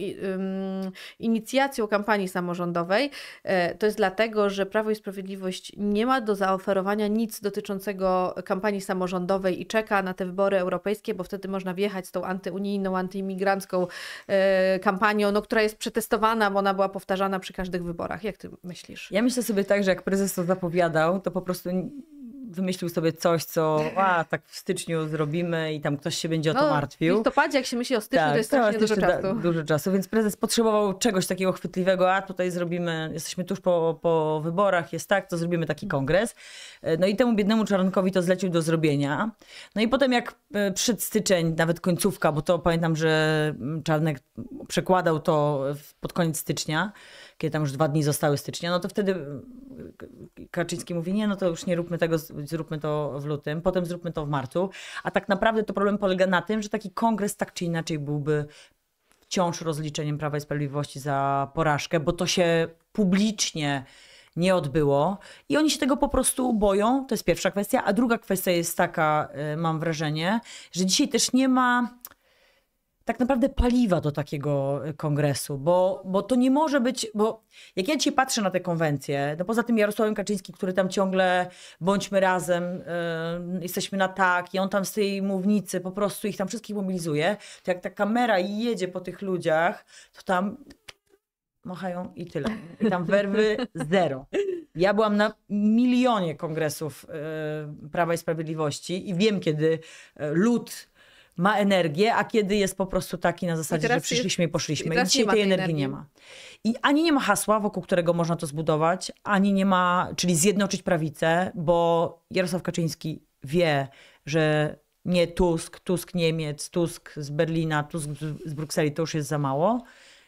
inicjacją kampanii samorządowej. E, to jest dlatego, że Prawo i Sprawiedliwość nie ma do zaoferowania nic dotyczącego kampanii samorządowej i czeka na te wybory europejskie, bo wtedy można wjechać z tą antyunijną, antyimigrancką e, kampanią, no, która jest przetestowana, bo ona była powtarzana przy każdych wyborach. Jak ty myślisz? Ja myślę sobie tak, że jak prezes to zapowiadał, to po prostu wymyślił sobie coś, co a, tak w styczniu zrobimy i tam ktoś się będzie o to no, martwił. W listopadzie, jak się myśli o styczniu, tak, to jest strasznie dużo czasu. Da, dużo czasu, więc prezes potrzebował czegoś takiego chwytliwego, a tutaj zrobimy, jesteśmy tuż po, po wyborach, jest tak, to zrobimy taki mm. kongres. E, no i temu biednemu Czarnkowi to zlecił do zrobienia. No i potem jak e, przed styczeń, nawet końcówka, bo to pamiętam, że mm, Czarnek przekładał to pod koniec stycznia, kiedy tam już dwa dni zostały stycznia, no to wtedy Kaczyński mówi, nie, no to już nie róbmy tego, zróbmy to w lutym, potem zróbmy to w marcu. A tak naprawdę to problem polega na tym, że taki kongres tak czy inaczej byłby wciąż rozliczeniem Prawa i Sprawiedliwości za porażkę, bo to się publicznie nie odbyło i oni się tego po prostu boją. To jest pierwsza kwestia. A druga kwestia jest taka, y, mam wrażenie, że dzisiaj też nie ma tak naprawdę paliwa do takiego y, kongresu, bo, bo to nie może być, bo jak ja dzisiaj patrzę na te konwencje, no poza tym Jarosławem Kaczyński, który tam ciągle bądźmy razem, yy, jesteśmy na tak i on tam z tej mównicy po prostu ich tam wszystkich mobilizuje, to jak ta kamera jedzie po tych ludziach, to tam machają i tyle. I tam werwy zero. Ja byłam na milionie kongresów yy, Prawa i Sprawiedliwości i wiem, kiedy y, lud ma energię, a kiedy jest po prostu taki na zasadzie, że przyszliśmy jest, i poszliśmy. I, I dzisiaj tej energii, energii nie ma. I ani nie ma hasła, wokół którego można to zbudować, ani nie ma, czyli zjednoczyć prawicę, bo Jarosław Kaczyński wie, że nie Tusk, Tusk Niemiec, Tusk z Berlina, Tusk z Brukseli, to już jest za mało.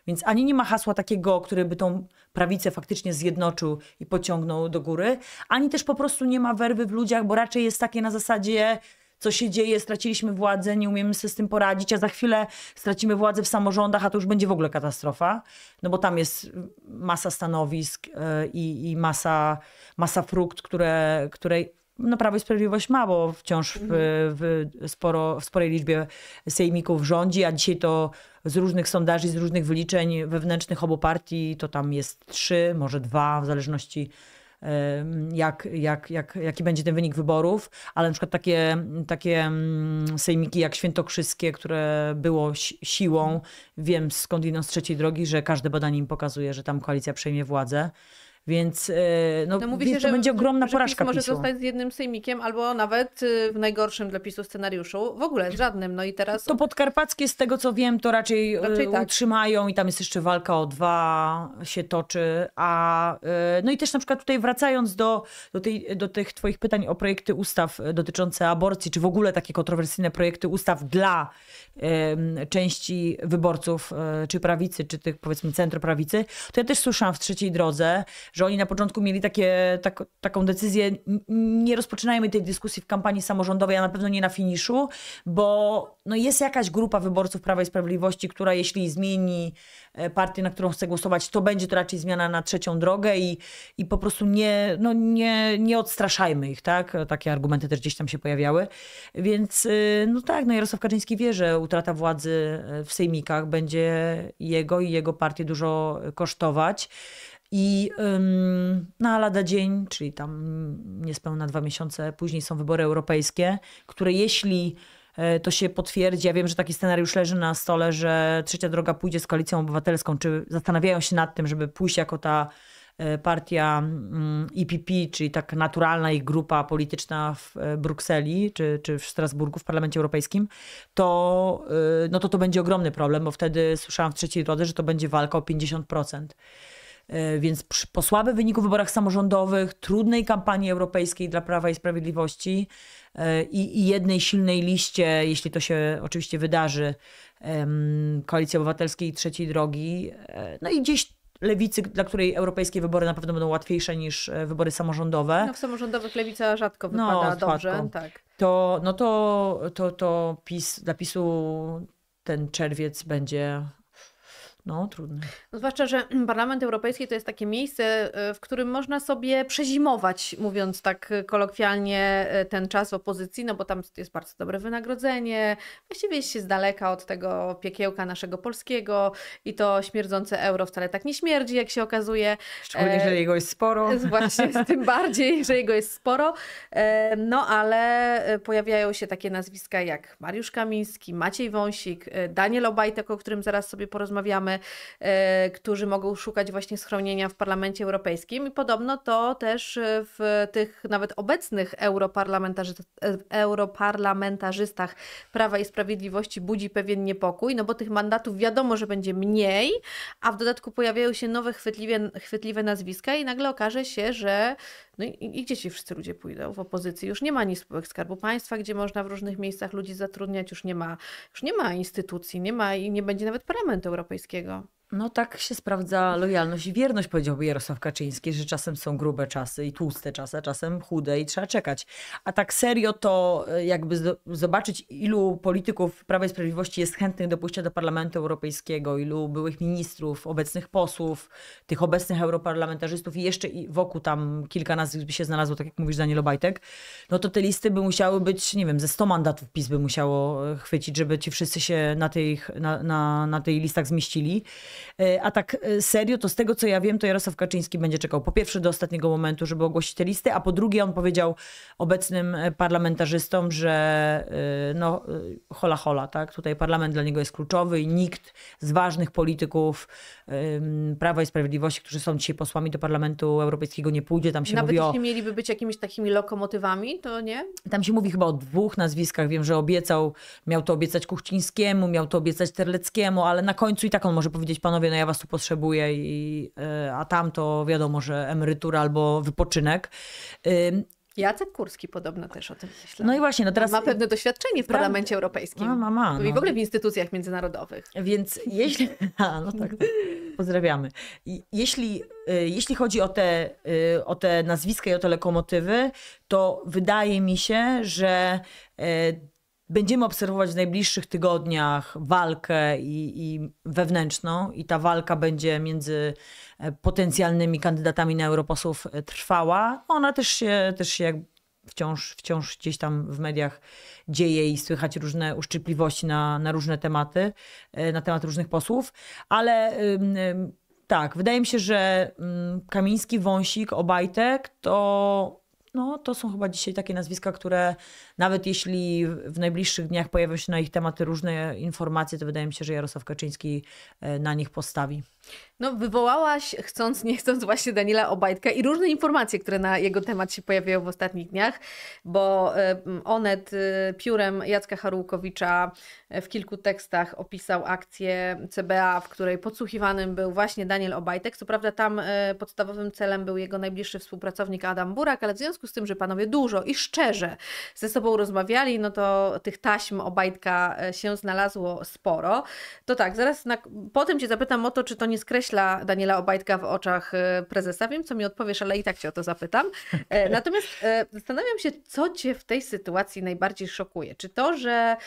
Więc ani nie ma hasła takiego, który by tą prawicę faktycznie zjednoczył i pociągnął do góry, ani też po prostu nie ma werwy w ludziach, bo raczej jest takie na zasadzie co się dzieje, straciliśmy władzę, nie umiemy sobie z tym poradzić, a za chwilę stracimy władzę w samorządach, a to już będzie w ogóle katastrofa, no bo tam jest masa stanowisk e, i, i masa, masa frukt, które, które no Prawo i Sprawiedliwość ma, bo wciąż w, mhm. w, sporo, w sporej liczbie sejmików rządzi, a dzisiaj to z różnych sondaży, z różnych wyliczeń wewnętrznych obu partii to tam jest trzy, może dwa, w zależności jak, jak, jak, jaki będzie ten wynik wyborów, ale na przykład takie, takie sejmiki jak świętokrzyskie, które było siłą, wiem skąd inną z trzeciej drogi, że każde badanie im pokazuje, że tam koalicja przejmie władzę. Więc e, no, no mówi się, to że, będzie ogromna że porażka. może PiSu. zostać z jednym sejmikiem, albo nawet y, w najgorszym dla PiSu scenariuszu, w ogóle z żadnym. No i teraz... To podkarpackie, z tego co wiem, to raczej, y, raczej tak. utrzymają i tam jest jeszcze walka o dwa się toczy. A, y, no i też na przykład tutaj wracając do, do, tej, do tych twoich pytań o projekty ustaw dotyczące aborcji, czy w ogóle takie kontrowersyjne projekty ustaw dla um, części wyborców, czy prawicy, czy tych powiedzmy centroprawicy, to ja też słyszałam w trzeciej drodze, że oni na początku mieli takie, tak, taką decyzję, nie rozpoczynajmy tej dyskusji w kampanii samorządowej, a na pewno nie na finiszu, bo no jest jakaś grupa wyborców Prawa i Sprawiedliwości, która jeśli zmieni e, partię, na którą chce głosować, to będzie to raczej zmiana na trzecią drogę i, i po prostu nie, no nie, nie odstraszajmy ich, tak? Takie argumenty też gdzieś tam się pojawiały. Więc y, no tak, no Jarosław Kaczyński wie, że utrata władzy e, w sejmikach będzie jego i jego partię dużo e, kosztować. I na lada dzień, czyli tam niespełna dwa miesiące później są wybory europejskie, które jeśli e, to się potwierdzi. Ja wiem, że taki scenariusz leży na stole, że Trzecia Droga pójdzie z koalicją obywatelską. Czy zastanawiają się nad tym, żeby pójść jako ta e, partia IPP, mm, e czyli tak naturalna ich grupa polityczna w Brukseli czy, czy w Strasburgu, w Parlamencie Europejskim, to, no to to będzie ogromny problem, bo wtedy słyszałam w Trzeciej Drodze, że to będzie walka o 50%. E, więc przy, po słabym wyniku w wyborach samorządowych, trudnej kampanii europejskiej dla Prawa i Sprawiedliwości e, i, i jednej silnej liście, jeśli to się oczywiście wydarzy, Koalicji Obywatelskiej i Trzeciej Drogi, e, no i gdzieś lewicy, dla której europejskie wybory na pewno będą łatwiejsze niż wybory samorządowe. No w samorządowych lewica rzadko no, wypada no, dobrze, tak. To, no to, to, to PiS, dla PiSu ten czerwiec będzie no, trudny. No, zwłaszcza, że Parlament Europejski to jest takie miejsce, y, w którym można sobie przezimować, mówiąc tak y, kolokwialnie, y, ten czas w opozycji, no bo tam jest bardzo dobre wynagrodzenie, właściwie jest się z daleka od tego piekiełka naszego polskiego i to śmierdzące euro wcale tak nie śmierdzi, jak się okazuje. Szczególnie, e... że jego jest sporo. Właśnie, z tym bardziej, że jego jest sporo. E... No, ale e, pojawiają się takie nazwiska jak Mariusz Kamiński, Maciej Wąsik, e, Daniel Obajtek, o którym zaraz sobie porozmawiamy, E, którzy mogą szukać właśnie schronienia w Parlamencie Europejskim i podobno to też e, w tych nawet obecnych europarlamentarzy- e, europarlamentarzystach Prawa i Sprawiedliwości budzi pewien niepokój, no bo tych mandatów wiadomo, że będzie mniej, a w dodatku pojawiają się nowe chwytliwe, chwytliwe nazwiska i nagle okaże się, że no i, i gdzie ci wszyscy ludzie pójdą w opozycji? Już nie ma ani spółek Skarbu Państwa, gdzie można w różnych miejscach ludzi zatrudniać, już nie ma, już nie ma instytucji, nie ma i nie będzie nawet Parlamentu Europejskiego. No tak się sprawdza lojalność i wierność, powiedziałby Jarosław Kaczyński, że czasem są grube czasy i tłuste czasy, a czasem chude i trzeba czekać. A tak serio to e, jakby zobaczyć ilu polityków Prawa i Sprawiedliwości jest chętnych do pójścia do Parlamentu Europejskiego, ilu byłych ministrów, obecnych posłów, tych obecnych europarlamentarzystów i jeszcze wokół tam kilka nazwisk by się znalazło, tak jak mówisz Daniel Obajtek, no to te listy by musiały być, nie wiem, ze 100 mandatów PiS by musiało e, chwycić, żeby ci wszyscy się na, tych, na, na, na tej listach zmieścili. E, a tak e, serio, to z tego co ja wiem, to Jarosław Kaczyński będzie czekał po pierwsze do ostatniego momentu, żeby ogłosić te listy, a po drugie on powiedział obecnym e, parlamentarzystom, że no hola hola, tak? Tutaj parlament dla niego jest kluczowy i nikt z ważnych polityków Prawa i Sprawiedliwości, którzy są dzisiaj posłami do Parlamentu Europejskiego nie pójdzie, tam się Nawet mówi o... jeśli mieliby być jakimiś takimi lokomotywami, to nie? Tam się mówi chyba o dwóch nazwiskach, wiem, że obiecał, miał to obiecać Kuchcińskiemu, miał to obiecać Terleckiemu, ale na końcu i tak on może powiedzieć, panowie, no ja was tu potrzebuję, i, e, a tam to wiadomo, że emerytura albo wypoczynek. Jacek Kurski podobno też o tym myślał. No i właśnie, no teraz... Ma pewne doświadczenie w Parlamencie Europejskim. Ma, ma, ma. No. I w ogóle w instytucjach międzynarodowych. Więc jeśli... A, no tak, tak. Pozdrawiamy. Jeśli, e, jeśli chodzi o te, e, o te nazwiska i o te lokomotywy, to wydaje mi się, że Będziemy obserwować w najbliższych tygodniach walkę i, i wewnętrzną, i ta walka będzie między e, potencjalnymi kandydatami na europosłów e, trwała. Ona też się, też się jak wciąż, wciąż gdzieś tam w mediach dzieje i słychać różne uszczypliwości na, na różne tematy, e, na temat różnych posłów, ale tak, wydaje mi się, że Kamiński, Wąsik, Obajtek to no, to są chyba dzisiaj takie nazwiska, które nawet jeśli w najbliższych dniach pojawią się na ich tematy różne informacje, to wydaje mi się, że Jarosław Kaczyński e, na nich postawi. No, wywołałaś, chcąc, nie chcąc, właśnie Daniela Obajtka i różne informacje, które na jego temat się pojawiają w ostatnich dniach, bo Onet y, piórem Jacka Harułkowicza e, w kilku tekstach opisał akcję CBA, w której podsłuchiwanym był właśnie Daniel Obajtek. Co prawda, tam e, podstawowym celem był jego najbliższy współpracownik Adam Burak, ale w związku z tym, że panowie dużo i szczerze ze sobą rozmawiali, no to tych taśm Obajtka e, się znalazło sporo. To tak, zaraz na... potem Cię zapytam o to, czy to nie skreśla Daniela Obajtka w oczach y, prezesa. Wiem, co mi odpowiesz, ale i tak cię o to zapytam. E, natomiast e, zastanawiam się, co cię w tej sytuacji najbardziej szokuje. Czy to, że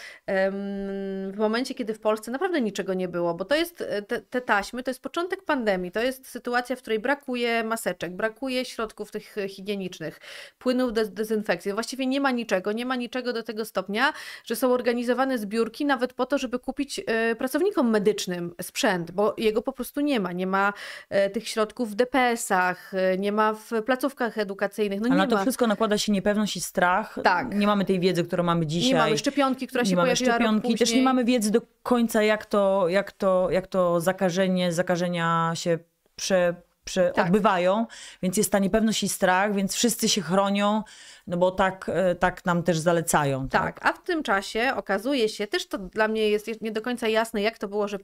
w momencie, kiedy w Polsce naprawdę niczego nie było, bo to jest e, te, te taśmy, to jest początek pandemii, to jest sytuacja, w której brakuje maseczek, brakuje środków tych higienicznych, płynów do dezynfekcji. Właściwie nie ma niczego, nie ma niczego do tego stopnia, że są organizowane zbiórki nawet po to, żeby kupić pracownikom medycznym sprzęt, bo jego po prostu nie ma. Nie ma e, tych środków w DPS-ach, e, nie ma w placówkach edukacyjnych. No, Ale na to ma. wszystko nakłada się niepewność i strach. Tak. Nie mamy tej wiedzy, którą mamy dzisiaj. Nie mamy szczepionki, która nie się pojawiła szczepionki. Też nie mamy wiedzy do końca, jak to, jak to, jak to zakażenie, zakażenia się prze prze, tak. odbywają, więc jest ta niepewność i strach, więc wszyscy się chronią, no bo tak, e, tak nam też zalecają. Tak? tak, a w tym czasie okazuje się, też to dla mnie jest nie do końca jasne, jak to było, że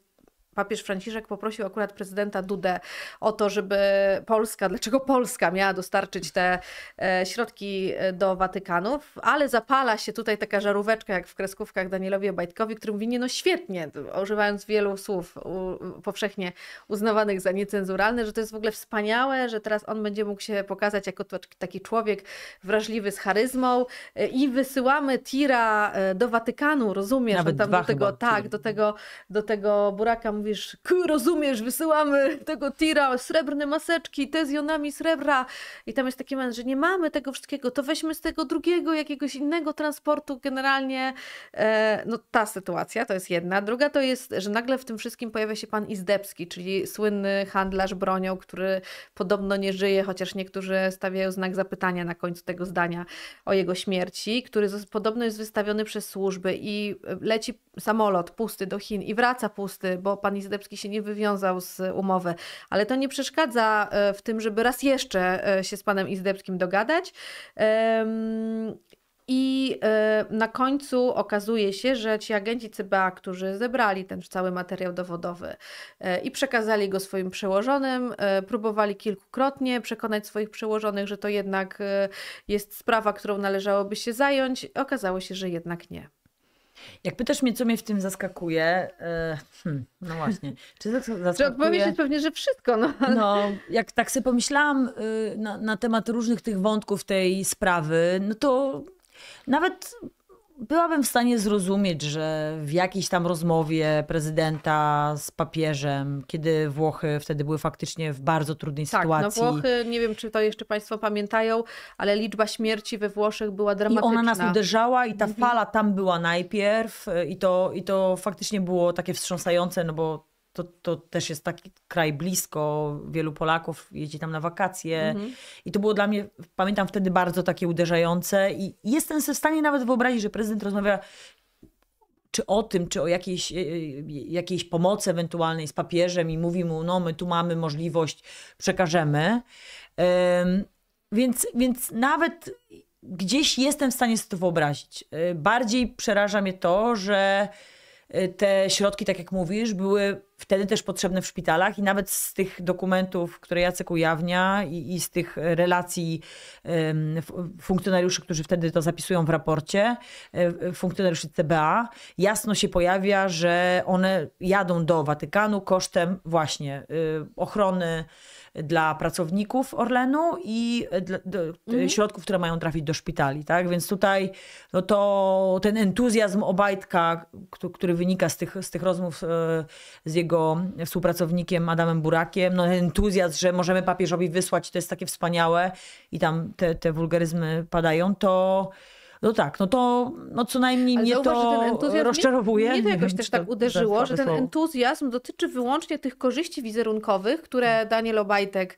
papież Franciszek poprosił akurat prezydenta Dudę o to, żeby Polska, dlaczego Polska miała dostarczyć te e, środki e, do Watykanu, ale zapala się tutaj taka żaróweczka, jak w kreskówkach Danielowi Obajtkowi, który mówi, nie no świetnie, używając wielu słów powszechnie uznawanych za niecenzuralne, że to jest w ogóle wspaniałe, że teraz on będzie mógł się pokazać jako taki człowiek wrażliwy z charyzmą e, i wysyłamy tira do Watykanu, rozumiesz, Nawet do, tam, do tego, chyba. tak, do tego, do tego buraka mówi, mówisz, rozumiesz, wysyłamy tego tira, srebrne maseczki, te z jonami srebra. I tam jest taki moment, że nie mamy tego wszystkiego, to weźmy z tego drugiego, jakiegoś innego transportu. Generalnie e, no ta sytuacja to jest jedna. Druga to jest, że nagle w tym wszystkim pojawia się pan Izdebski, czyli słynny handlarz bronią, który podobno nie żyje, chociaż niektórzy stawiają znak zapytania na końcu tego zdania o jego śmierci, który podobno jest wystawiony przez służby i e, leci samolot pusty do Chin i wraca pusty, bo pan pan Izdebski się nie wywiązał z umowy. Ale to nie przeszkadza e, w tym, żeby raz jeszcze e, się z panem Izdebskim dogadać. I e, na końcu okazuje się, że ci agenci CBA, którzy zebrali ten cały materiał dowodowy i przekazali go swoim przełożonym, próbowali kilkukrotnie przekonać swoich przełożonych, że to jednak jest sprawa, którą należałoby się zająć. Okazało się, że jednak nie. Jak pytasz mnie, co mnie w tym zaskakuje, e, hmm, no właśnie, czy zaskakuje... Czy odpowiedź pewnie, że wszystko. No, no jak tak sobie pomyślałam y, na, na temat różnych tych wątków tej sprawy, no to nawet byłabym w stanie zrozumieć, że w jakiejś tam rozmowie prezydenta z papieżem, kiedy Włochy wtedy były faktycznie w bardzo trudnej tak, no sytuacji. No Włochy, nie wiem, czy to jeszcze Państwo pamiętają, ale liczba śmierci we Włoszech była dramatyczna. I ona nas uderzała i ta mhm. fala tam była najpierw y, i to, i to faktycznie było takie wstrząsające, no bo to, to też jest taki kraj blisko, wielu Polaków jeździ tam na wakacje mhm. i to było dla mnie, pamiętam wtedy bardzo takie uderzające i jestem sobie w stanie nawet wyobrazić, że prezydent rozmawia czy o tym, czy o jakiejś, e, e, jakiejś pomocy ewentualnej z papieżem i mówi mu, no my tu mamy możliwość, przekażemy. Um, więc, więc nawet gdzieś jestem w stanie sobie to wyobrazić. E, bardziej przeraża mnie to, że te środki, tak jak mówisz, były wtedy też potrzebne w szpitalach i nawet z tych dokumentów, które Jacek ujawnia i, i z tych relacji funkcjonariuszy, którzy wtedy to zapisują w raporcie, funkcjonariuszy CBA, jasno się pojawia, że one jadą do Watykanu kosztem właśnie y, ochrony, dla pracowników Orlenu i e, dla, do, mhm. środków, które mają trafić do szpitali, tak? Więc tutaj no to ten entuzjazm Obajtka, który wynika z tych, z tych rozmów e, z jego współpracownikiem Adamem Burakiem, no entuzjazm, że możemy papieżowi wysłać, to jest takie wspaniałe i tam te, te wulgaryzmy padają, to no tak, no to no co najmniej Ale mnie zauważ, to rozczarowuje. Mnie, to jakoś też tak uderzyło, tak że ten entuzjazm dotyczy wyłącznie tych korzyści wizerunkowych, które Daniel Obajtek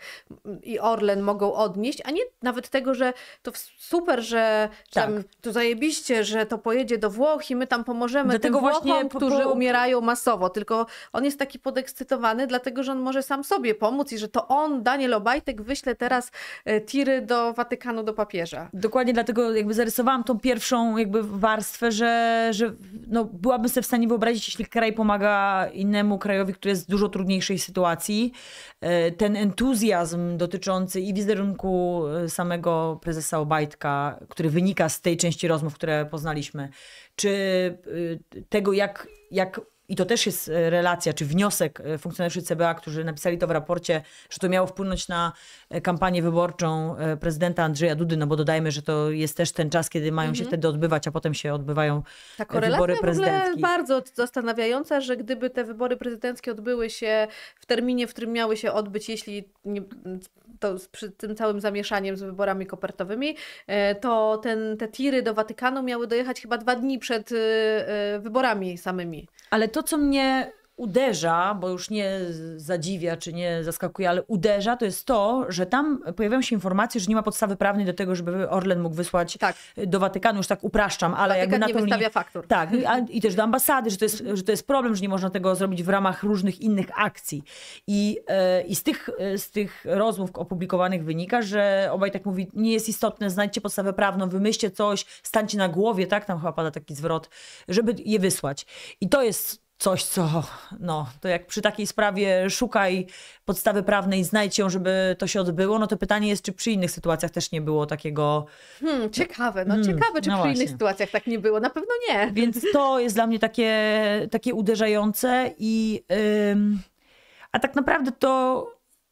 i Orlen mogą odnieść, a nie nawet tego, że to super, że tam, tak. to zajebiście, że to pojedzie do Włoch i my tam pomożemy dlatego tym Włochom, właśnie po, po... którzy umierają masowo. Tylko on jest taki podekscytowany, dlatego że on może sam sobie pomóc i że to on, Daniel Obajtek, wyśle teraz e, tiry do Watykanu, do papieża. Dokładnie dlatego jakby zarysowałam to tą pierwszą jakby warstwę, że, że no, byłabym sobie w stanie wyobrazić, jeśli kraj pomaga innemu krajowi, który jest w dużo trudniejszej sytuacji. E, ten entuzjazm dotyczący i wizerunku e, samego prezesa Obajtka, który wynika z tej części rozmów, które poznaliśmy, czy e, tego jak, jak i to też jest e, relacja czy wniosek e, funkcjonariuszy CBA, którzy napisali to w raporcie, że to miało wpłynąć na e, kampanię wyborczą prezydenta Andrzeja Dudy, no bo dodajmy, że to jest też ten czas, kiedy mają się mhm. wtedy odbywać, a potem się odbywają Ta wybory prezydenckie. jest bardzo zastanawiająca, że gdyby te wybory prezydenckie odbyły się w terminie, w którym miały się odbyć, jeśli to przy tym całym zamieszaniem z wyborami kopertowymi, to ten, te tiry do Watykanu miały dojechać chyba dwa dni przed wyborami samymi. Ale to to, co mnie uderza, bo już nie zadziwia czy nie zaskakuje, ale uderza, to jest to, że tam pojawiają się informacje, że nie ma podstawy prawnej do tego, żeby Orlen mógł wysłać tak. do Watykanu, już tak upraszczam, ale Watykan jakby na to nie wystawia faktur. Tak, i też do ambasady, że to, jest, że to jest problem, że nie można tego zrobić w ramach różnych innych akcji. I, e, i z, tych, e, z tych rozmów opublikowanych wynika, że obaj tak mówi, nie jest istotne, znajdźcie podstawę prawną, wymyślcie coś, stańcie na głowie, tak, tam chyba pada taki zwrot, żeby je wysłać. I to jest coś, co no, to jak przy takiej sprawie szukaj podstawy prawnej, znajdź ją, żeby to się odbyło, no to pytanie jest, czy przy innych sytuacjach też nie było takiego... Hmm, no. ciekawe, no hmm, ciekawe, czy no przy właśnie. innych sytuacjach tak nie było, na pewno nie. Więc to jest dla mnie takie, takie uderzające i... a tak naprawdę to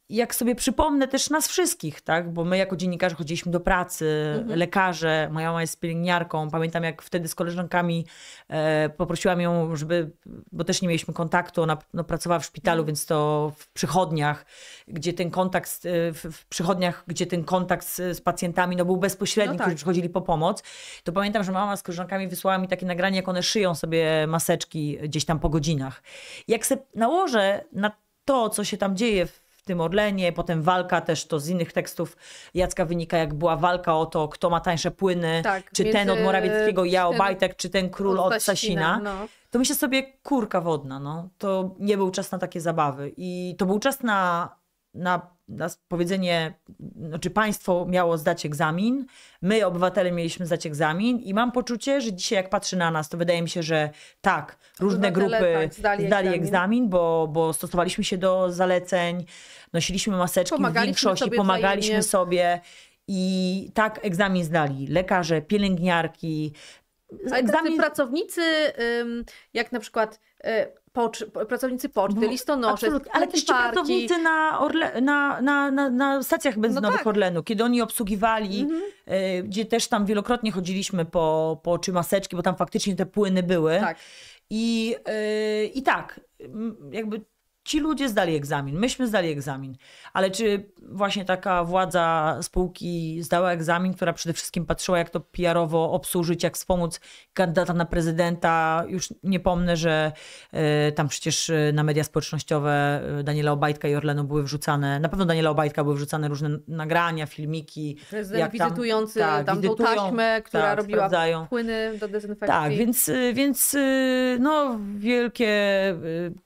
jak sobie przypomnę też nas wszystkich, tak? Bo my jako dziennikarze chodziliśmy do pracy, mhm. lekarze, moja mama jest pielęgniarką. Pamiętam jak wtedy z koleżankami e, poprosiłam ją, żeby, bo też nie mieliśmy kontaktu, ona no, pracowała w szpitalu, mhm. więc to w przychodniach, gdzie ten kontakt, z, e, w, w, przychodniach, gdzie ten kontakt z, z pacjentami no, był bezpośredni, no tak. którzy przychodzili po pomoc. To pamiętam, że mama z koleżankami wysłała mi takie nagranie, jak one szyją sobie maseczki gdzieś tam po godzinach. Jak se nałożę na to, co się tam dzieje w tym Orlenie, potem walka też, to z innych tekstów Jacka wynika, jak była walka o to, kto ma tańsze płyny, tak, czy ten od Morawieckiego, ja Obajtek, czy ten król od Sasina. No. To myślę sobie, kurka wodna, no. to nie był czas na takie zabawy. I to był czas na, na powiedzenie, znaczy państwo miało zdać egzamin, my obywatele mieliśmy zdać egzamin i mam poczucie, że dzisiaj jak patrzy na nas, to wydaje mi się, że tak, różne grupy tak, zdali, zdali egzamin, egzamin bo, bo stosowaliśmy się do zaleceń, nosiliśmy maseczki pomagaliśmy w większości, sobie pomagaliśmy sobie. I tak egzamin zdali lekarze, pielęgniarki, Egzamin... pracownicy, jak na przykład y, Pocz, pracownicy poczty, no, listonosze, ale też ci pracownicy na, Orle, na, na, na, na stacjach no benzynowych no tak. Orlenu, kiedy oni obsługiwali, mm -hmm. y, gdzie też tam wielokrotnie chodziliśmy po, po czy maseczki, bo tam faktycznie te płyny były. Tak. I, y, I tak, jakby Ci ludzie zdali egzamin, myśmy zdali egzamin, ale czy właśnie taka władza spółki zdała egzamin, która przede wszystkim patrzyła, jak to PR-owo obsłużyć, jak wspomóc kandydata na prezydenta? Już nie pomnę, że y, tam przecież e, na media społecznościowe e, Daniela Obajtka i Orlenu były wrzucane, na pewno Daniela Obajtka były wrzucane różne nagrania, filmiki. Prezydent jak tam, wizytujący tak, tam taśmę, która tak, robiła sprawdzają. płyny do dezynfekcji. Tak, więc, więc no, wielkie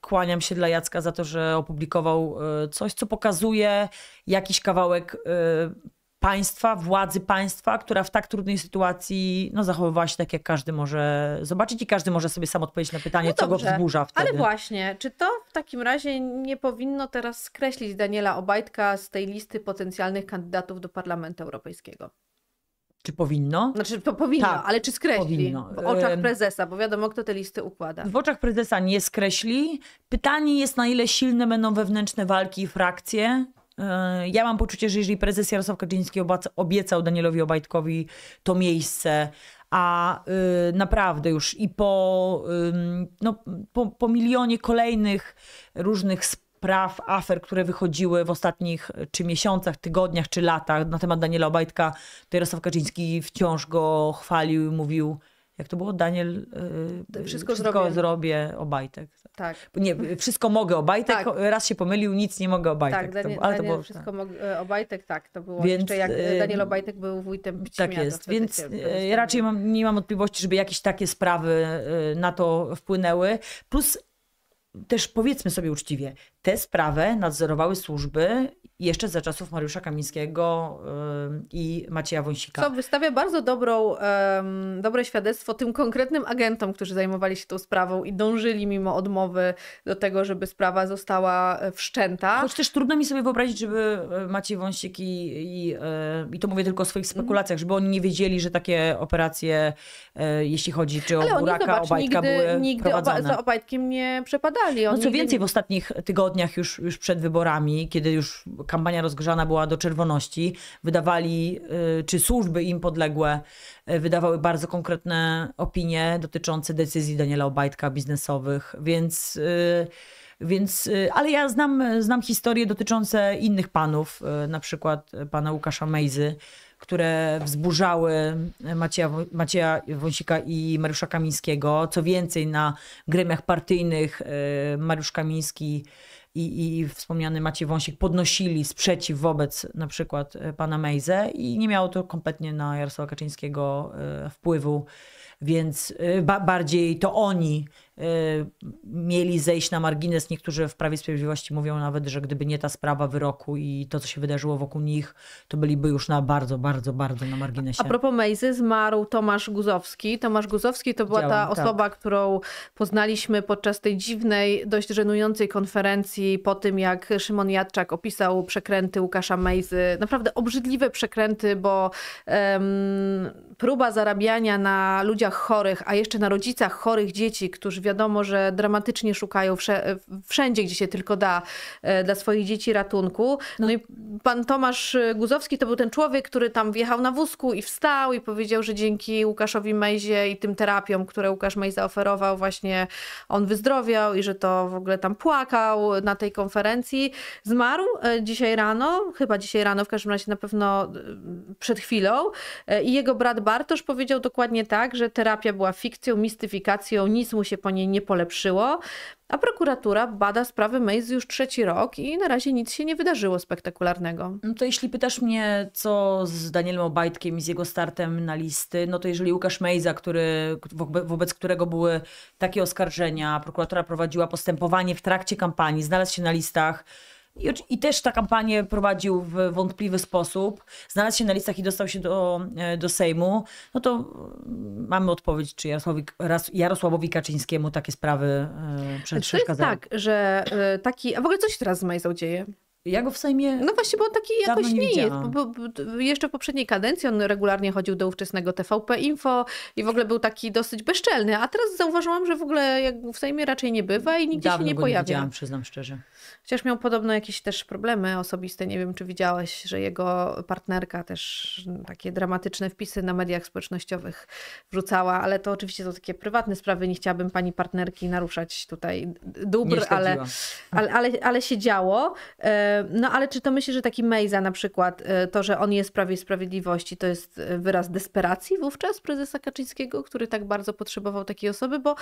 kłaniam się dla Jacka za to, że opublikował e, coś, co pokazuje jakiś kawałek e, państwa, władzy państwa, która w tak trudnej sytuacji no, zachowywała się tak, jak każdy może zobaczyć i każdy może sobie sam odpowiedzieć na pytanie, no dobrze, co go wzburza wtedy. Ale właśnie, czy to w takim razie nie powinno teraz skreślić Daniela Obajtka z tej listy potencjalnych kandydatów do Parlamentu Europejskiego? Czy powinno? Znaczy to powinno, tak, ale czy skreśli powinno. w oczach prezesa, bo wiadomo kto te listy układa. W oczach prezesa nie skreśli. Pytanie jest na ile silne będą wewnętrzne walki i frakcje. E, ja mam poczucie, że jeżeli prezes Jarosław Kaczyński obiecał Danielowi Obajtkowi to miejsce, a y, naprawdę już i po, no, po, po, milionie kolejnych różnych spraw, afer, które wychodziły w ostatnich e, czy miesiącach, tygodniach, czy latach na temat Daniela Obajtka, to Jarosław Kaczyński wciąż go chwalił i mówił, jak to było, Daniel, yy, wszystko, wszystko zrobię. zrobię Obajtek. Tak. Nie, wszystko mogę Obajtek, tak. raz się pomylił, nic nie mogę Obajtek. Tak, Daniel, to, ale to było, wszystko tak. mogę e, Obajtek, tak, to było Więc, jeszcze jak Daniel Obajtek był wójtem Tak jest. Więc raczej mam, nie mam wątpliwości, żeby jakieś takie sprawy na to wpłynęły. Plus też powiedzmy sobie uczciwie, tę sprawę nadzorowały służby jeszcze za czasów Mariusza Kamińskiego y, i Macieja Wąsika. Co wystawia bardzo dobrą, dobre świadectwo tym konkretnym agentom, którzy zajmowali się tą sprawą i dążyli mimo odmowy do tego, żeby sprawa została e, wszczęta. Choć też trudno mi sobie wyobrazić, żeby e, Maciej Wąsik i, i, e, i to mówię tylko o swoich spekulacjach, żeby oni nie wiedzieli, że takie operacje, jeśli chodzi czy o Buraka, o Bajka nigdy, były nigdy prowadzone. Oba, za Obajtkiem nie przepadali. On no co nigdy... więcej, w ostatnich tygodniach już, już przed wyborami, kiedy już kampania rozgrzana była do czerwoności. Wydawali, y, czy służby im podległe y, wydawały bardzo konkretne opinie dotyczące decyzji Daniela Obajtka biznesowych, więc... Y, więc, ale ja znam, znam historie dotyczące innych panów, na przykład pana Łukasza Mejzy, które wzburzały Macieja, Macieja Wąsika i Mariusza Kamińskiego. Co więcej, na gremiach partyjnych Mariusz Kamiński i, i wspomniany Maciej Wąsik podnosili sprzeciw wobec na przykład e, pana Mejze i nie miało to kompletnie na Jarosława Kaczyńskiego e, wpływu, więc e, ba bardziej to oni Y, mieli zejść na margines. Niektórzy w Prawie Sprawiedliwości mówią nawet, że gdyby nie ta sprawa wyroku i to, co się wydarzyło wokół nich, to byliby już na bardzo, bardzo, bardzo na marginesie. A propos Mejzy, zmarł Tomasz Guzowski. Tomasz Guzowski to była Działam, ta tak. osoba, tak. którą poznaliśmy podczas tej dziwnej, dość żenującej konferencji po tym, jak Szymon Jadczak opisał przekręty Łukasza Mejzy. Naprawdę obrzydliwe przekręty, bo um, próba zarabiania na ludziach chorych, a jeszcze na rodzicach chorych dzieci, którzy wiadomo, że dramatycznie szukają wszędzie, gdzie się tylko da e, dla swoich dzieci ratunku. No i pan Tomasz Guzowski to był ten człowiek, który tam wjechał na wózku i wstał i powiedział, że dzięki Łukaszowi Mejzie i tym terapiom, które Łukasz Mejza oferował, właśnie on wyzdrowiał i że to w ogóle tam płakał na tej konferencji. Zmarł e, dzisiaj rano, chyba dzisiaj rano, w każdym razie na pewno e, przed chwilą. I jego brat Bartosz powiedział dokładnie tak, że terapia była fikcją, mistyfikacją, nic mu się po stronie nie polepszyło, a prokuratura bada sprawę Mays już trzeci rok i na razie nic się nie wydarzyło spektakularnego. No to jeśli pytasz mnie, co z Danielem Obajtkiem i z jego startem na listy, no to jeżeli Łukasz Mejza, który, wobec którego były takie oskarżenia, prokuratura prowadziła postępowanie w trakcie kampanii, znalazł się na listach, i, I, też ta kampanię prowadził w wątpliwy sposób. Znalazł się na listach i dostał się do, e, do Sejmu. No to mm, mamy odpowiedź, czy Jarosławowi, Kaczyńskiemu takie sprawy yy, tak, że taki... A w ogóle co się teraz z Majzą dzieje? Ja go w Sejmie. No właśnie, bo taki jakoś nie, nie jest. Bo, bo, jeszcze w poprzedniej kadencji on regularnie chodził do ówczesnego TVP Info i w ogóle był taki dosyć bezczelny. A teraz zauważyłam, że w ogóle jak w Sejmie raczej nie bywa i nigdzie Dawno się nie go pojawia. Nie widziałam, przyznam szczerze. Chociaż miał podobno jakieś też problemy osobiste. Nie wiem, czy widziałeś, że jego partnerka też takie dramatyczne wpisy na mediach społecznościowych wrzucała, ale to oczywiście są takie prywatne sprawy. Nie chciałabym pani partnerki naruszać tutaj dóbr, ale, ale, ale, ale się działo. E, no ale czy to myślisz, że taki Mejza na przykład, e, to, że on jest prawie sprawiedliwości, to jest e, wyraz desperacji wówczas prezesa Kaczyńskiego, który tak bardzo potrzebował takiej osoby, bo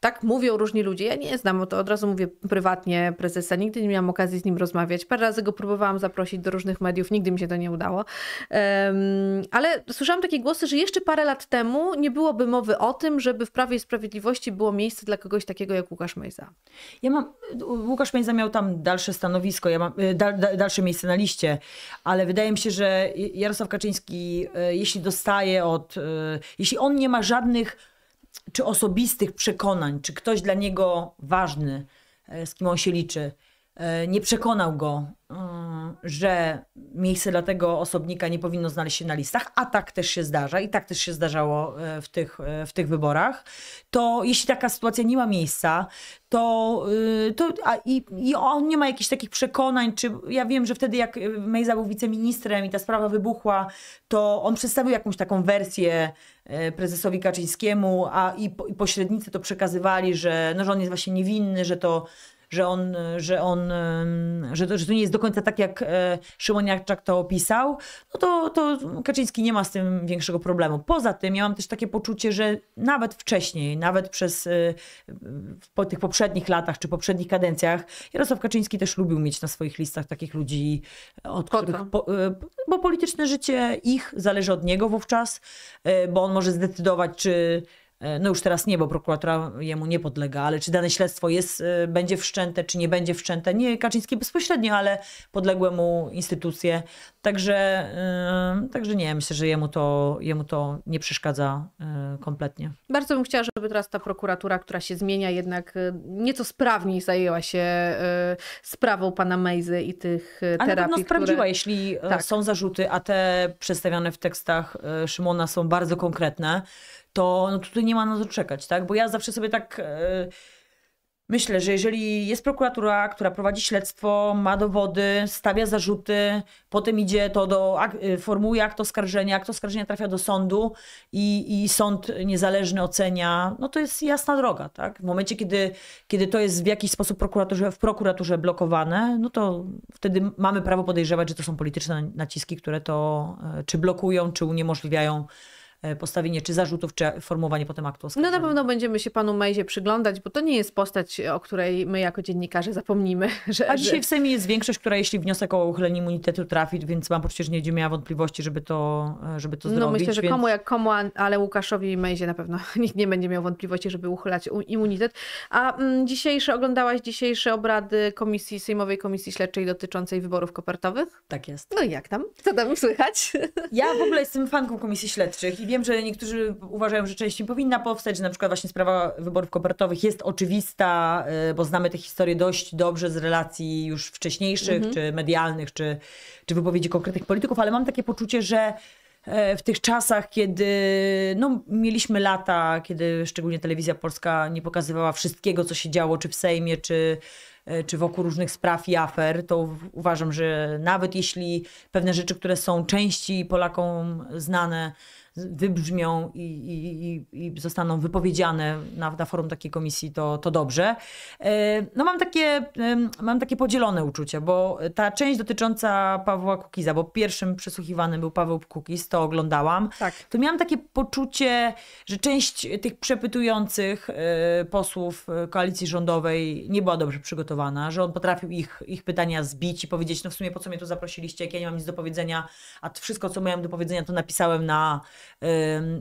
tak mówią różni ludzie. Ja nie znam, to od razu mówię prywatnie prezesa, nigdy nie miałam okazji z nim rozmawiać. Parę razy go próbowałam zaprosić do różnych mediów, nigdy mi się to nie udało. ale słyszałam takie głosy, że jeszcze parę lat temu nie byłoby mowy o tym, żeby w Prawie i Sprawiedliwości było miejsce dla kogoś takiego jak Łukasz Mejza. Ja mam, Łukasz Mejza miał tam dalsze stanowisko, ja mam e, dal, dalsze miejsce na liście, ale wydaje mi się, że Jarosław Kaczyński, e, jeśli dostaje od, e, jeśli on nie ma żadnych czy osobistych przekonań, czy ktoś dla niego ważny, z kim on się liczy, E, nie przekonał go, mm, że miejsce dla tego osobnika nie powinno znaleźć się na listach, a tak też się zdarza i tak też się zdarzało e, w tych, e, w tych wyborach, to jeśli taka sytuacja nie ma miejsca, to, to a, i, i on nie ma jakichś takich przekonań, czy ja wiem, że wtedy jak Mejza był wiceministrem i ta sprawa wybuchła, to on przedstawił jakąś taką wersję prezesowi Kaczyńskiemu, a i, i pośrednicy to przekazywali, że, no, że on jest właśnie niewinny, że to że on, że on, że to, że to nie jest do końca tak, jak e, Szymoniarczak to opisał, no to, to Kaczyński nie ma z tym większego problemu. Poza tym ja mam też takie poczucie, że nawet wcześniej, nawet przez e, po tych poprzednich latach czy poprzednich kadencjach, Jarosław Kaczyński też lubił mieć na swoich listach takich ludzi, e, od których, po, bo polityczne życie ich zależy od niego wówczas, bo on może zdecydować, czy E, no już teraz nie, bo prokuratura jemu nie podlega, ale czy dane śledztwo jest, e, będzie wszczęte, czy nie będzie wszczęte. Nie Kaczyński bezpośrednio, ale podległe mu instytucje. Także, yy, także nie, myślę, że jemu to, jemu to nie przeszkadza yy, kompletnie. Bardzo bym chciała, żeby teraz ta prokuratura, która się zmienia, jednak nieco sprawniej zajęła się yy, sprawą pana Mejzy i tych terapii. Ale na które... sprawdziła, jeśli tak. są zarzuty, a te przedstawiane w tekstach Szymona są bardzo konkretne, to no tutaj nie ma na co czekać, tak? Bo ja zawsze sobie tak yy, myślę, że jeżeli jest prokuratura, która prowadzi śledztwo, ma dowody, stawia zarzuty, potem idzie to do, yy, formułuje akt oskarżenia, akt oskarżenia trafia do sądu i, i sąd niezależny ocenia, no to jest jasna droga, tak? W momencie, kiedy, kiedy to jest w jakiś sposób prokuraturze, w prokuraturze blokowane, no to wtedy mamy prawo podejrzewać, że to są polityczne naciski, które to yy, czy blokują, czy uniemożliwiają E, postawienie czy zarzutów, czy formułowanie potem aktu oskarżenia. No na pewno będziemy się panu Mejzie przyglądać, bo to nie jest postać, o której my jako dziennikarze zapomnimy. Że, A dzisiaj że... w Sejmie jest większość, która jeśli wniosek o uchylenie immunitetu trafi, więc mam poczucie, że nie będzie miała wątpliwości, żeby to, e, żeby to no zrobić. No myślę, że więc... komu jak komu, ale Łukaszowi i Mejzie na pewno nikt nie będzie miał wątpliwości, żeby uchylać immunitet. A mm, dzisiejsze, oglądałaś dzisiejsze obrady komisji, Sejmowej Komisji Śledczej dotyczącej wyborów kopertowych? Tak jest. No i jak tam? Co tam słychać? Ja w ogóle jestem fanką komisji śledczych i wiem, wiem, że niektórzy uważają, że częściej powinna powstać, że na przykład właśnie sprawa wyborów kopertowych jest oczywista, y, bo znamy tę historię dość dobrze z relacji już wcześniejszych, mhm. czy medialnych, czy, czy wypowiedzi konkretnych polityków, ale mam takie poczucie, że e, w tych czasach, kiedy no, mieliśmy lata, kiedy szczególnie telewizja polska nie pokazywała wszystkiego, co się działo, czy w Sejmie, czy, e, czy wokół różnych spraw i afer, to uważam, że nawet jeśli pewne rzeczy, które są części Polakom znane, wybrzmią i, i, i zostaną wypowiedziane na, na forum takiej komisji, to, to dobrze. E, no mam takie, mam takie podzielone uczucie, bo ta część dotycząca Pawła Kukiza, bo pierwszym przesłuchiwanym był Paweł Kukiz, to oglądałam, tak. to miałam takie poczucie, że część tych przepytujących e, posłów e, koalicji rządowej nie była dobrze przygotowana, że on potrafił ich, ich pytania zbić i powiedzieć, no w sumie po co mnie tu zaprosiliście, jak ja nie mam nic do powiedzenia, a wszystko, co miałem do powiedzenia, to napisałem na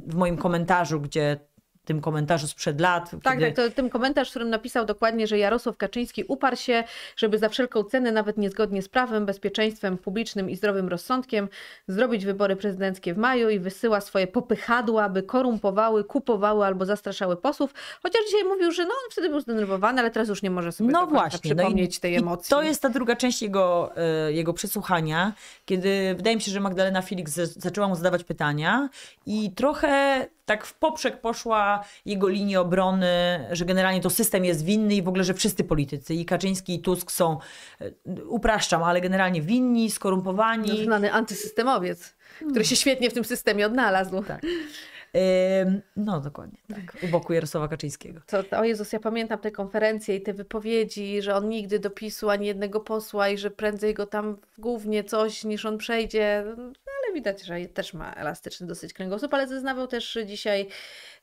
w moim komentarzu, gdzie tym komentarzu sprzed lat. Tak, kiedy... tak, to tym komentarz, w którym napisał dokładnie, że Jarosław Kaczyński uparł się, żeby za wszelką cenę, nawet niezgodnie z prawem, bezpieczeństwem publicznym i zdrowym rozsądkiem, zrobić wybory prezydenckie w maju i wysyła swoje popychadła, by korumpowały, kupowały albo zastraszały posłów. Chociaż dzisiaj mówił, że no on wtedy był zdenerwowany, ale teraz już nie może sobie no właśnie, przypomnieć no i, tej emocji. to jest ta druga część jego, e, jego przesłuchania, kiedy wydaje mi się, że Magdalena Felix zaczęła mu zadawać pytania i trochę tak w poprzek poszła jego linia obrony, że generalnie to system jest winny i w ogóle, że wszyscy politycy, i Kaczyński, i Tusk są, e, upraszczam, ale generalnie winni, skorumpowani. No, znany antysystemowiec, hmm. który się świetnie w tym systemie odnalazł. Tak. No, dokładnie, tak. tak. U boku Jarosława Kaczyńskiego. To, o Jezus, ja pamiętam te konferencje i te wypowiedzi, że on nigdy dopisł ani jednego posła i że prędzej go tam głównie coś niż on przejdzie. Widać, że też ma elastyczny dosyć kręgosłup, ale zeznawał też dzisiaj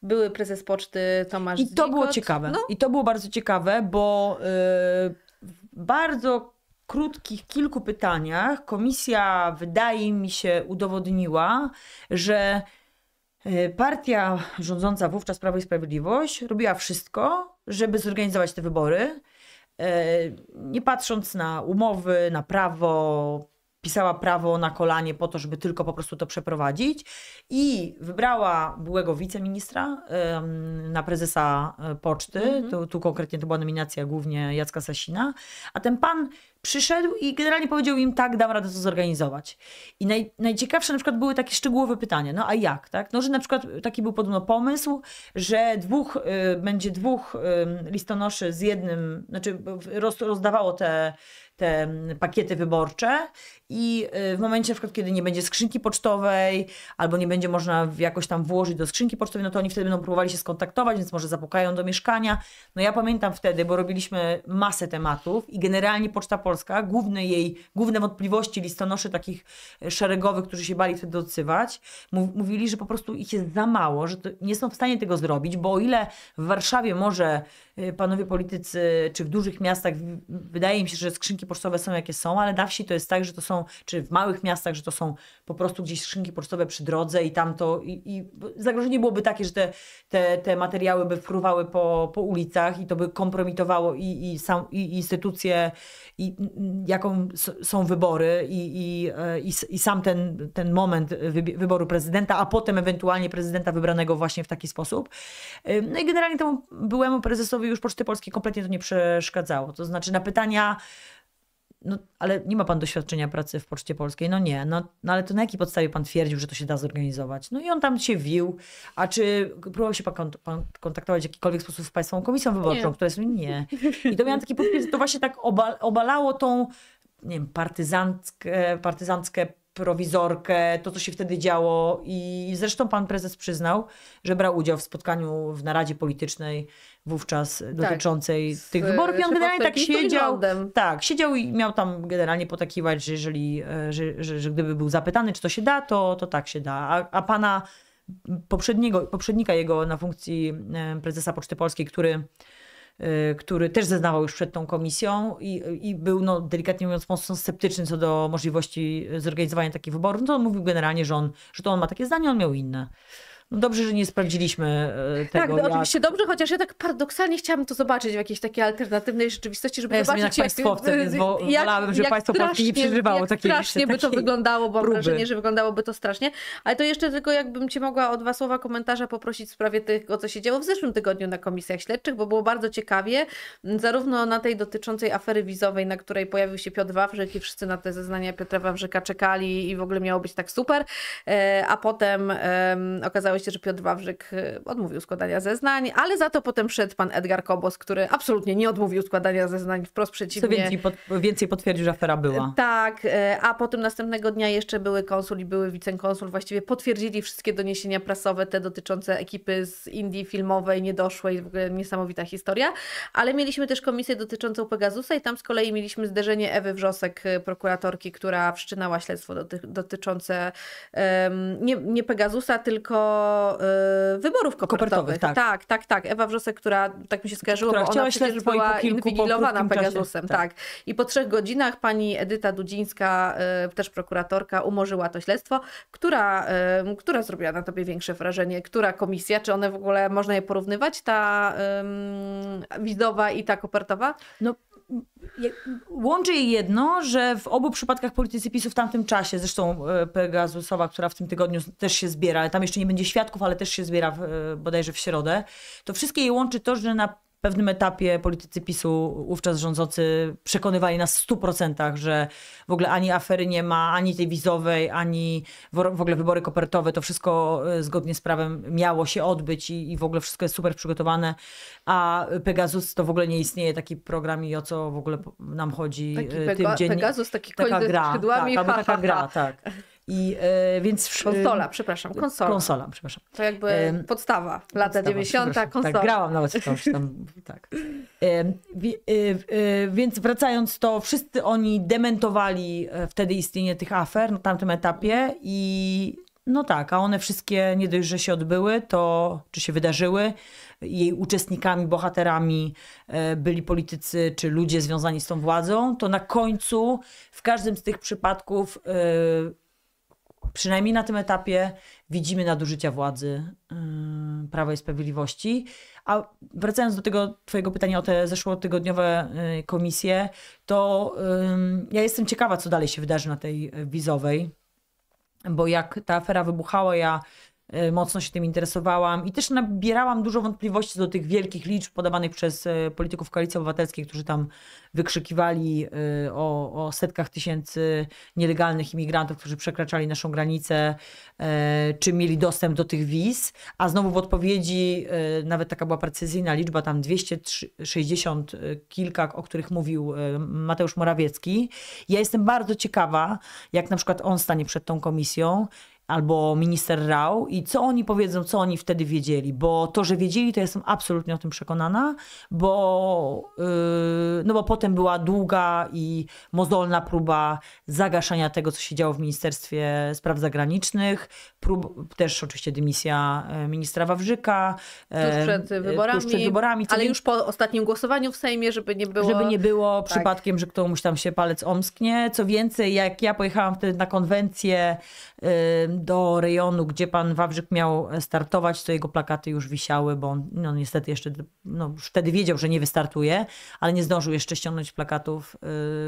były prezes poczty Tomasz I to było ciekawe. No. I to było bardzo ciekawe, bo y, w bardzo krótkich kilku pytaniach komisja, wydaje mi się, udowodniła, że y, partia rządząca wówczas Prawo i Sprawiedliwość robiła wszystko, żeby zorganizować te wybory. Y, nie patrząc na umowy, na prawo, pisała prawo na kolanie po to, żeby tylko po prostu to przeprowadzić i wybrała byłego wiceministra na prezesa e, poczty, mhm. tu, tu konkretnie to była nominacja głównie Jacka Sasina, a ten pan przyszedł i generalnie powiedział im tak, dam radę to zorganizować. I naj, najciekawsze na przykład były takie szczegółowe pytania, no a jak, tak? No, że na przykład taki był podobno pomysł, że dwóch, y, będzie dwóch y, listonoszy z jednym, znaczy roz, rozdawało te, te mm, pakiety wyborcze i y, w momencie, na przykład, kiedy nie będzie skrzynki pocztowej, albo nie będzie można jakoś tam włożyć do skrzynki pocztowej, no to oni wtedy będą próbowali się skontaktować, więc może zapukają do mieszkania. No ja pamiętam wtedy, bo robiliśmy masę tematów i generalnie Poczta Polska, główne jej, główne wątpliwości listonoszy takich y, szeregowych, którzy się bali wtedy odsywać, mówili, że po prostu ich jest za mało, że nie są w stanie tego zrobić, bo o ile w Warszawie może y, panowie politycy, czy w dużych miastach, wydaje mi się, że skrzynki pocztowe są jakie są, ale na wsi to jest tak, że to są czy w małych miastach, że to są po prostu gdzieś skrzynki pocztowe przy drodze i tam to, i, i zagrożenie byłoby takie, że te, te, te materiały by fruwały po, po ulicach i to by kompromitowało i, i, sam, i instytucje, i jaką są wybory i, i, e, i, i sam ten, ten moment wyboru prezydenta, a potem ewentualnie prezydenta wybranego właśnie w taki sposób. E, no i generalnie temu byłemu prezesowi już Poczty Polskiej kompletnie to nie przeszkadzało. To znaczy na pytania no ale nie ma pan doświadczenia pracy w Poczcie Polskiej. No nie, no, no, ale to na jakiej podstawie pan twierdził, że to się da zorganizować? No i on tam się wił. A czy próbował się pan, kont pan kontaktować w jakikolwiek sposób z Państwową Komisją Wyborczą, nie. która jest... Nie. I to miałam taki to właśnie tak obal obalało tą, nie wiem, partyzanckę, partyzanckę prowizorkę, to co się wtedy działo i zresztą pan prezes przyznał, że brał udział w spotkaniu w naradzie politycznej wówczas tak, dotyczącej tak. tych e, wyborów. I on generalnie tak siedział. Tak, siedział i miał tam generalnie potakiwać, że jeżeli, e, że, że, że, gdyby był zapytany, czy to się da, to, to tak się da. A, a pana poprzedniego, poprzednika jego na funkcji e, prezesa Poczty Polskiej, który który też zeznawał już przed tą komisją i, i był, no, delikatnie mówiąc, mocno sceptyczny co do możliwości zorganizowania takich wyborów, no to on mówił generalnie, że, on, że to on ma takie zdanie, on miał inne. No dobrze, że nie sprawdziliśmy e, tak, tego. Tak, no, jak... oczywiście dobrze, chociaż ja tak paradoksalnie chciałabym to zobaczyć w jakiejś takiej alternatywnej rzeczywistości, żeby ja zobaczyć... Jestem jak państwowcem, więc bo jak, wolałabym, żeby państwo polskie nie przeżywało takiej strasznie by to wyglądało, bo próby. mam wrażenie, że wyglądałoby to strasznie. Ale to jeszcze tylko jakbym cię mogła o dwa słowa komentarza poprosić w sprawie tego, co się działo w zeszłym tygodniu na komisjach śledczych, bo było bardzo ciekawie, zarówno na tej dotyczącej afery wizowej, na której pojawił się Piotr Wawrzyk i wszyscy na te zeznania Piotra Wawrzyka czekali i w ogóle miało być tak super, e, a potem okazało się oczywiście, że Piotr Wawrzyk y, odmówił składania zeznań, ale za to potem szedł pan Edgar Kobos, który absolutnie nie odmówił składania zeznań, wprost przeciwnie. Co więcej, pod, więcej potwierdził, że afera była. Y, tak, y, a potem następnego dnia jeszcze były konsul i były wicekonsul właściwie potwierdzili wszystkie doniesienia prasowe, te dotyczące ekipy z Indii filmowej, niedoszłej, w ogóle niesamowita historia, ale mieliśmy też komisję dotyczącą Pegasusa i tam z kolei mieliśmy zderzenie Ewy Wrzosek, prokuratorki, która wszczynała śledztwo doty dotyczące um, nie, nie Pegasusa, tylko y, wyborów kopertowych. kopertowych tak. tak. tak, tak, Ewa Wrzosek, która tak mi się skojarzyło, która bo ona przecież była inwigilowana Pegasusem. Tak. tak. I po trzech godzinach pani Edyta Dudzińska, y, też prokuratorka, umorzyła to śledztwo. Która, y, która zrobiła na tobie większe wrażenie? Która komisja? Czy one w ogóle można je porównywać? Ta widowa i ta kopertowa? No Łączy je jedno, że w obu przypadkach politycy PiSu w tamtym czasie, zresztą e, Pegasusowa, która w tym tygodniu też się zbiera, ale tam jeszcze nie będzie świadków, ale też się zbiera w, e, bodajże w środę, to wszystkie je łączy to, że na pewnym etapie politycy PiSu, wówczas rządzący, przekonywali nas w 100%, że w ogóle ani afery nie ma, ani tej wizowej, ani w ogóle wybory kopertowe. To wszystko e, zgodnie z prawem miało się odbyć i, i w ogóle wszystko jest super przygotowane. A Pegasus to w ogóle nie istnieje taki program i o co w ogóle nam chodzi. Taki tym e, Pega- dziennie... Pegasus, taki taka gra, z skrzydłami, tak, taka gra, tak. I e, więc... Y, konsola, przepraszam, konsola. Konsola, przepraszam. To jakby e, podstawa, lata podstawa, 90. Tak, konsola. Tak, grałam nawet w tam, tak. Y, więc wracając, to wszyscy oni dementowali e, wtedy istnienie tych afer na tamtym etapie i no tak, a one wszystkie nie dość, że się odbyły, to czy się wydarzyły. Jej uczestnikami, bohaterami e, byli politycy czy ludzie związani z tą władzą, to na końcu w każdym z tych przypadków e, przynajmniej na tym etapie widzimy nadużycia władzy yy, Prawa i Sprawiedliwości. A wracając do tego Twojego pytania o te zeszłotygodniowe yy, komisje, to yy, ja jestem ciekawa, co dalej się wydarzy na tej wizowej. Bo jak ta afera wybuchała, ja Y, mocno się tym interesowałam i też nabierałam dużo wątpliwości do tych wielkich liczb podawanych przez y, polityków Koalicji Obywatelskiej, którzy tam wykrzykiwali y, o, o setkach tysięcy nielegalnych imigrantów, którzy przekraczali naszą granicę, e, czy mieli dostęp do tych wiz, a znowu w odpowiedzi nawet taka była precyzyjna liczba, tam 260 kilka, o których mówił Mateusz Morawiecki. Ja jestem bardzo ciekawa, jak na przykład on stanie przed tą komisją, albo minister Rao i co oni powiedzą, co oni wtedy wiedzieli, bo to, że wiedzieli, to jestem absolutnie o tym przekonana, bo, yy, no bo potem była długa i mozolna próba zagaszania tego, co się działo w Ministerstwie Spraw Zagranicznych, prób, też oczywiście dymisja e, ministra Wawrzyka. E, tuż przed e, wyborami, tuż przed wyborami ale już po ostatnim głosowaniu w Sejmie, żeby nie było... Żeby nie było tak. przypadkiem, że komuś tam się palec omsknie. Co więcej, jak ja pojechałam wtedy na konwencję yy, do rejonu, gdzie pan Wawrzyk miał startować, to jego plakaty już wisiały, bo on no, niestety jeszcze no, wtedy wiedział, że nie wystartuje, ale nie zdążył jeszcze ściągnąć plakatów,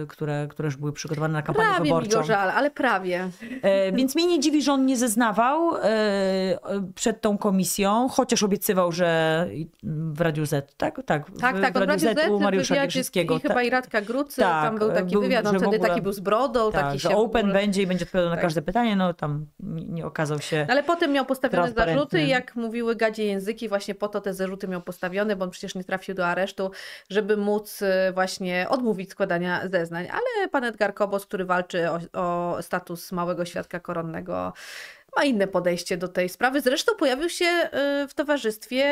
y, które, które już były przygotowane na kampanię prawie wyborczą. Prawie mi żal, ale prawie. E, więc mnie nie dziwi, że on nie zeznawał e, przed tą komisją, chociaż obiecywał, że w Radiu Z, tak? Tak, tak, tak, w, tak w Radiu Z, Z u Mariusza Wierzyckiego. I chyba tak. i Radka Grucy, tak, tam był taki był, wywiad, on wtedy ogóle, taki był z brodą. Tak, taki się że open ogóle... będzie i będzie odpowiadał na tak. każde pytanie, no tam nie okazał się. No ale potem miał postawione zarzuty, jak mówiły gadzie języki, właśnie po to te zarzuty miał postawione, bo on przecież nie trafił do aresztu, żeby móc y, właśnie odmówić składania zeznań. Ale pan Edgar Kobos, który walczy o, o status małego świadka koronnego, ma inne podejście do tej sprawy. Zresztą pojawił się y, w towarzystwie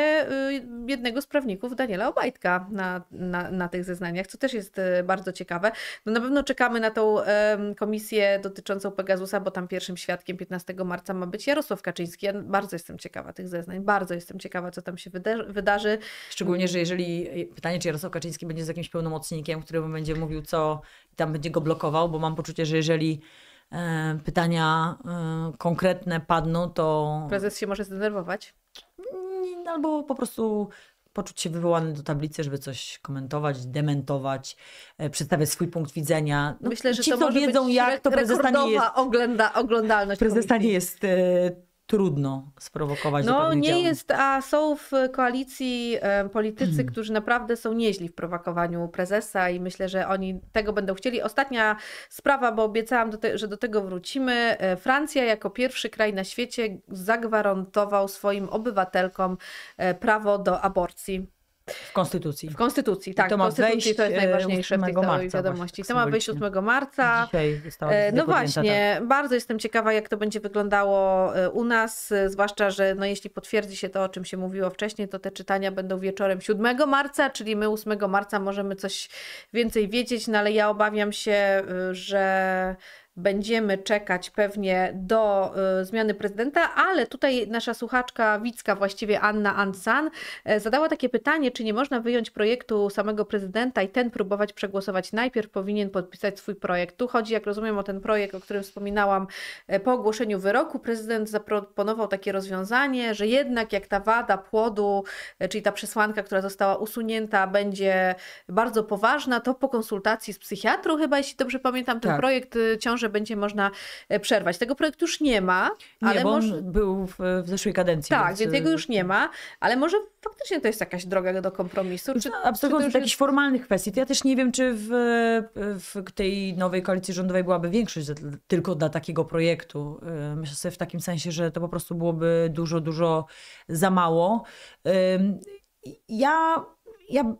y, jednego z prawników Daniela Obajtka na, na, na tych zeznaniach, co też jest y, bardzo ciekawe. No na pewno czekamy na tą komisję dotyczącą Pegasusa, bo tam pierwszym świadkiem 15 marca ma być Jarosław Kaczyński. Ja bardzo jestem ciekawa tych zeznań, bardzo jestem ciekawa, co tam się wydarzy. Szczególnie, że jeżeli pytanie, czy Jarosław Kaczyński będzie z jakimś pełnomocnikiem, który będzie mówił, co i tam będzie go blokował, bo mam poczucie, że jeżeli E, pytania e, konkretne padną, to. Prezes się może zdenerwować? Mm, albo po prostu poczuć się wywołany do tablicy, żeby coś komentować, dementować, e, przedstawiać swój punkt widzenia. No, Myślę, że ci, to co wiedzą, jak to prezesa jest. ogląda, oglądalność. Prezesa jest. jest trudno sprowokować no, nie jest, a są w koalicji e, politycy, mhm. którzy naprawdę są nieźli w prowokowaniu prezesa i myślę, że oni tego będą chcieli. Ostatnia sprawa, bo obiecałam, do te, że do tego wrócimy. E, Francja jako pierwszy kraj na świecie zagwarantował swoim obywatelkom e, prawo do aborcji. W Konstytucji. W Konstytucji, tak. I to ma w Konstytucji to jest e, najważniejsze w tej całej marca, wiadomości. To ma być 8 marca. Dzisiaj e, No właśnie, tak. bardzo jestem ciekawa, jak to będzie wyglądało e, u nas, zwłaszcza, że no, jeśli potwierdzi się to, o czym się mówiło wcześniej, to te czytania będą wieczorem 7 marca, czyli my 8 marca możemy coś więcej wiedzieć, no ale ja obawiam się, że będziemy czekać pewnie do y, zmiany prezydenta, ale tutaj nasza słuchaczka Wicka, właściwie Anna Ansan, e, zadała takie pytanie, czy nie można wyjąć projektu samego prezydenta i ten próbować przegłosować najpierw, powinien podpisać swój projekt. Tu chodzi, jak rozumiem, o ten projekt, o którym wspominałam e, po ogłoszeniu wyroku. Prezydent zaproponował takie rozwiązanie, że jednak jak ta wada płodu, e, czyli ta przesłanka, która została usunięta, będzie bardzo poważna, to po konsultacji z psychiatrą, chyba jeśli dobrze pamiętam, ten tak. projekt ciąży że będzie można e, przerwać. Tego projektu już nie ma, nie, ale może... był w, w, zeszłej kadencji. Tak, więc... tego e, już nie ma, ale może faktycznie to jest jakaś droga do kompromisu. Czy, no, jakichś formalnych kwestii, to ja też nie wiem, czy w, w tej nowej koalicji rządowej byłaby większość tylko dla takiego projektu. E, myślę sobie w takim sensie, że to po prostu byłoby dużo, dużo za mało. Ja, ja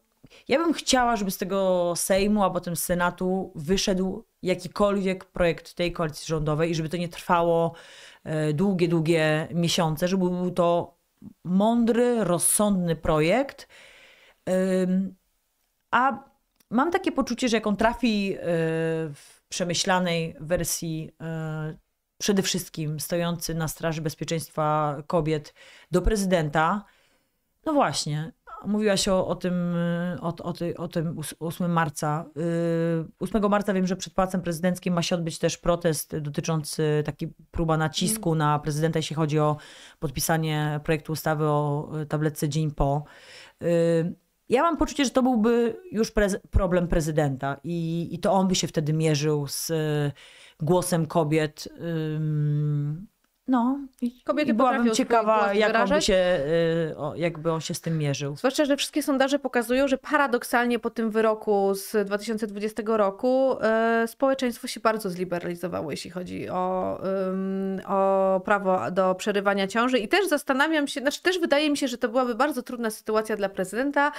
ja bym chciała, żeby z tego Sejmu, a potem Senatu wyszedł jakikolwiek projekt tej koalicji rządowej i żeby to nie trwało e, długie, długie miesiące, żeby był to mądry, rozsądny projekt. A mam takie poczucie, że jak on trafi e, w przemyślanej wersji, e, przede wszystkim stojący na straży bezpieczeństwa kobiet, do prezydenta, no właśnie, Mówiłaś o, o tym, e, o, o, ty, o tym 8 marca. 8 e, marca wiem, że przed Pałacem Prezydenckim ma się odbyć też protest dotyczący taki próba nacisku mm. na prezydenta, jeśli chodzi o podpisanie projektu ustawy o e, tabletce dzień po. Ja mam poczucie, że to byłby już prez, problem prezydenta i, i to on by się wtedy mierzył z głosem kobiet no, i, Kobiety i byłabym ciekawa, jak on, by się, y, o, jakby on się z tym mierzył. Zwłaszcza, że wszystkie sondaże pokazują, że paradoksalnie po tym wyroku z 2020 roku y, społeczeństwo się bardzo zliberalizowało, jeśli chodzi o, y, o prawo do przerywania ciąży. I też zastanawiam się, znaczy też wydaje mi się, że to byłaby bardzo trudna sytuacja dla prezydenta,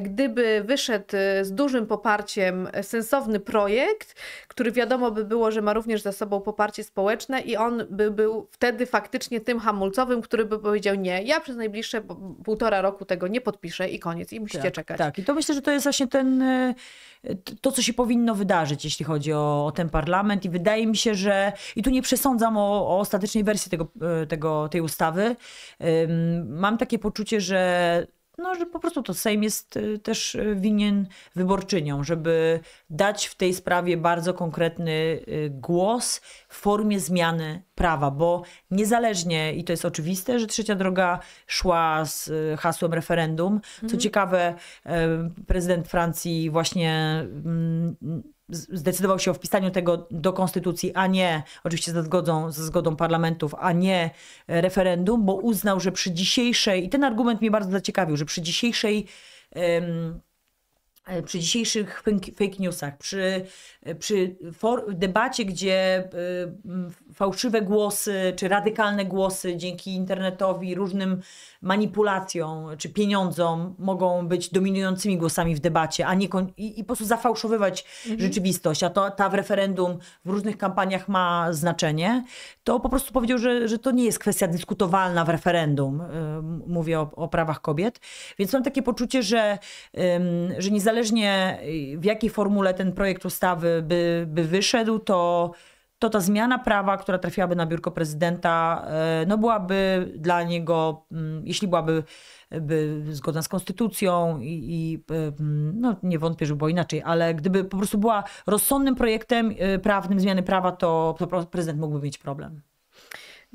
gdyby wyszedł y, z dużym poparciem sensowny projekt, który wiadomo by było, że ma również za sobą poparcie społeczne i on by był wtedy wtedy faktycznie tym hamulcowym, który by powiedział nie, ja przez najbliższe półtora roku tego nie podpiszę i koniec i musicie tak, czekać. Tak, i to myślę, że to jest właśnie ten, e, to co się powinno wydarzyć, jeśli chodzi o, o ten parlament i wydaje mi się, że i tu nie przesądzam o, o ostatecznej wersji tego, e, tego, tej ustawy. Mam takie poczucie, że no, że po prostu to Sejm jest y, też y, winien wyborczyniom, żeby dać w tej sprawie bardzo konkretny y, głos w formie zmiany prawa, bo niezależnie, i to jest oczywiste, że Trzecia Droga szła z hasłem referendum. Co mhm. ciekawe, prezydent Francji właśnie mm, zdecydował się o wpisaniu tego do konstytucji, a nie oczywiście ze zgodą, ze zgodą parlamentów, a nie e, referendum, bo uznał, że przy dzisiejszej, i ten argument mnie bardzo zaciekawił, że przy dzisiejszej um, przy dzisiejszych fake newsach, przy, e, przy debacie, gdzie fałszywe głosy czy radykalne głosy dzięki internetowi, różnym manipulacją czy pieniądzom mogą być dominującymi głosami w debacie, a nie i, i po prostu zafałszowywać mhm. rzeczywistość, a to, ta w referendum w różnych kampaniach ma znaczenie, to po prostu powiedział, że, że to nie jest kwestia dyskutowalna w referendum, y, mówię o, o prawach kobiet, więc mam takie poczucie, że, że niezależnie y, w jakiej formule ten projekt ustawy by, by wyszedł, to to ta zmiana prawa, która trafiłaby na biurko prezydenta, e, no byłaby dla niego, mm, jeśli byłaby by zgodna z konstytucją i, i, e, mm, no nie wątpię, że było inaczej, ale gdyby po prostu była rozsądnym projektem e, prawnym zmiany prawa, to, to prezydent mógłby mieć problem.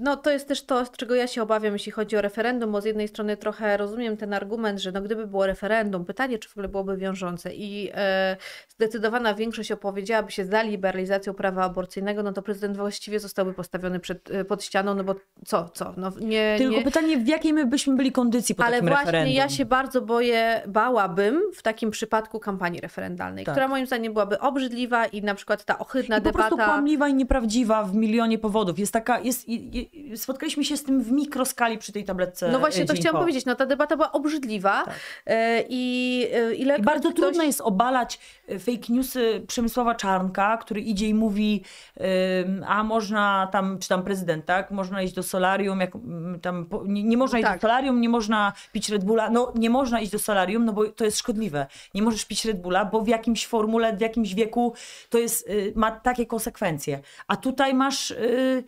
No to jest też to, z czego ja się obawiam, jeśli chodzi o referendum, bo z jednej strony trochę rozumiem ten argument, że no gdyby było referendum, pytanie, czy w ogóle byłoby wiążące i e, zdecydowana większość opowiedziałaby się za liberalizacją prawa aborcyjnego, no to prezydent właściwie zostałby postawiony przed, e, pod ścianą, no bo co, co? No, nie, Tylko nie... pytanie, w jakiej my byśmy byli kondycji po Ale takim referendum? Ale właśnie ja się bardzo boję, bałabym w takim przypadku kampanii referendalnej, tak. która moim zdaniem byłaby obrzydliwa i na przykład ta ohydna I debata... po prostu kłamliwa i nieprawdziwa w milionie powodów. Jest taka, jest, spotkaliśmy się z tym w mikroskali przy tej tabletce. No właśnie, to e, chciałam po. powiedzieć. No ta debata była obrzydliwa tak. E, i e, ile. I bardzo ktoś... trudno jest obalać fake newsy Przemysława Czarnka, który idzie i mówi, a można tam, czy tam prezydent, tak? Można iść do solarium, jak, tam, nie, nie można iść tak. do solarium, nie można pić Red Bulla. No nie można iść do solarium, no bo to jest szkodliwe. Nie możesz pić Red Bulla, bo w jakimś formule, w jakimś wieku to jest, ma takie konsekwencje. A tutaj masz. Yy,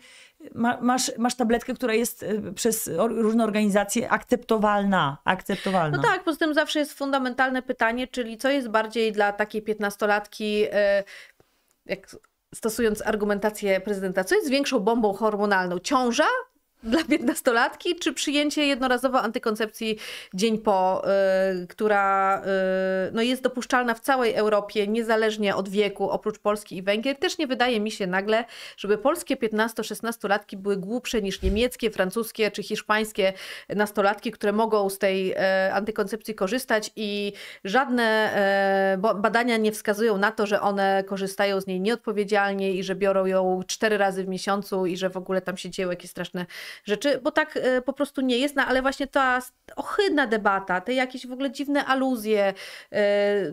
masz, masz tabletkę, która jest y, przez różne organizacje akceptowalna, akceptowalna. No tak, poza tym zawsze jest fundamentalne pytanie, czyli co jest bardziej dla takiej piętnastolatki, y, jak stosując argumentację prezydenta, co jest większą bombą hormonalną? Ciąża dla piętnastolatki, czy przyjęcie jednorazowo antykoncepcji dzień po, y, która y, no jest dopuszczalna w całej Europie, niezależnie od wieku, oprócz Polski i Węgier, też nie wydaje mi się nagle, żeby polskie 15-16-latki były głupsze niż niemieckie, francuskie czy hiszpańskie nastolatki, które mogą z tej y, antykoncepcji korzystać i żadne y, badania nie wskazują na to, że one korzystają z niej nieodpowiedzialnie i że biorą ją cztery razy w miesiącu i że w ogóle tam się dzieją jakieś straszne rzeczy, bo tak e, po prostu nie jest, no ale właśnie ta ohydna debata, te jakieś w ogóle dziwne aluzje, e,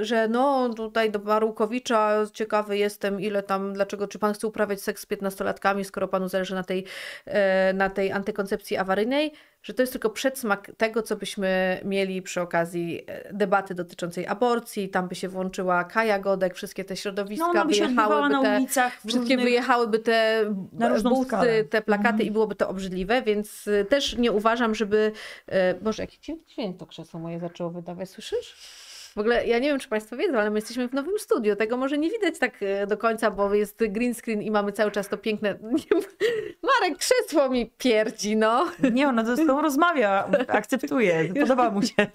że no tutaj do Marukowicza ciekawy jestem, ile tam, dlaczego, czy pan chce uprawiać seks z piętnastolatkami, skoro panu zależy na tej, e, na tej antykoncepcji awaryjnej, że to jest tylko przedsmak tego, co byśmy mieli przy okazji e, debaty dotyczącej aborcji, tam by się włączyła Kaja Godek, wszystkie te środowiska no, wyjechałyby na te, ulicach wszystkie różnych... wyjechałyby te busty, te plakaty mhm. i byłoby to obrzydliwe, więc e, też nie uważam, żeby... E, Boże, jaki dźwięk to krzesło moje zaczęło wydawać, słyszysz? W ogóle ja nie wiem, czy Państwo wiedzą, ale my jesteśmy w nowym studiu. Tego może nie widać tak e, do końca, bo jest green screen i mamy cały czas to piękne. Marek, krzesło mi pierdzi, no. Nie, ona z tobą rozmawia, akceptuje, podoba mu się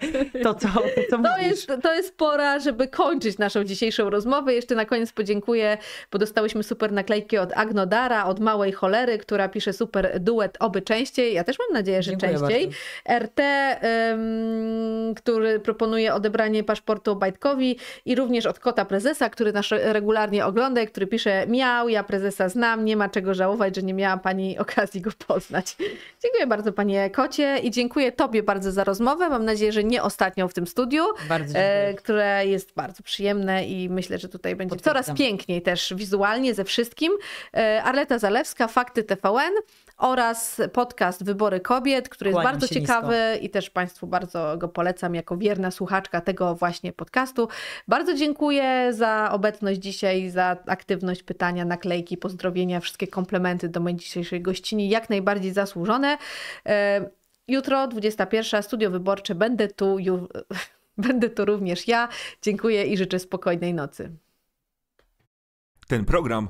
to, co, to, to Jest, to jest pora, żeby kończyć naszą dzisiejszą rozmowę. Jeszcze na koniec podziękuję, bo dostałyśmy super naklejki od Agnodara, od Małej Cholery, która pisze super duet, oby częściej. Ja też mam nadzieję, że Dziękuję częściej. Bardzo. RT, ym, który proponuje odebranie paszportu Sportu Bajtkowi i również od kota prezesa, który nas regularnie ogląda i który pisze miał, ja prezesa znam, nie ma czego żałować, że nie miała pani okazji go poznać. Dziękuję bardzo panie kocie i dziękuję tobie bardzo za rozmowę. Mam nadzieję, że nie ostatnią w tym studiu, e, które jest bardzo przyjemne i myślę, że tutaj będzie Potwierdzam. coraz piękniej też wizualnie ze wszystkim. E, Arleta Zalewska, Fakty TVN oraz podcast Wybory Kobiet, który Kłaniam jest bardzo ciekawy nisko. i też Państwu bardzo go polecam jako wierna słuchaczka tego właśnie podcastu. Bardzo dziękuję za obecność dzisiaj, za aktywność, pytania, naklejki, pozdrowienia, wszystkie komplementy do mojej dzisiejszej gościni, jak najbardziej zasłużone. E, jutro 21. Studio Wyborcze. Będę tu, ju, będę tu również ja. Dziękuję i życzę spokojnej nocy. Ten program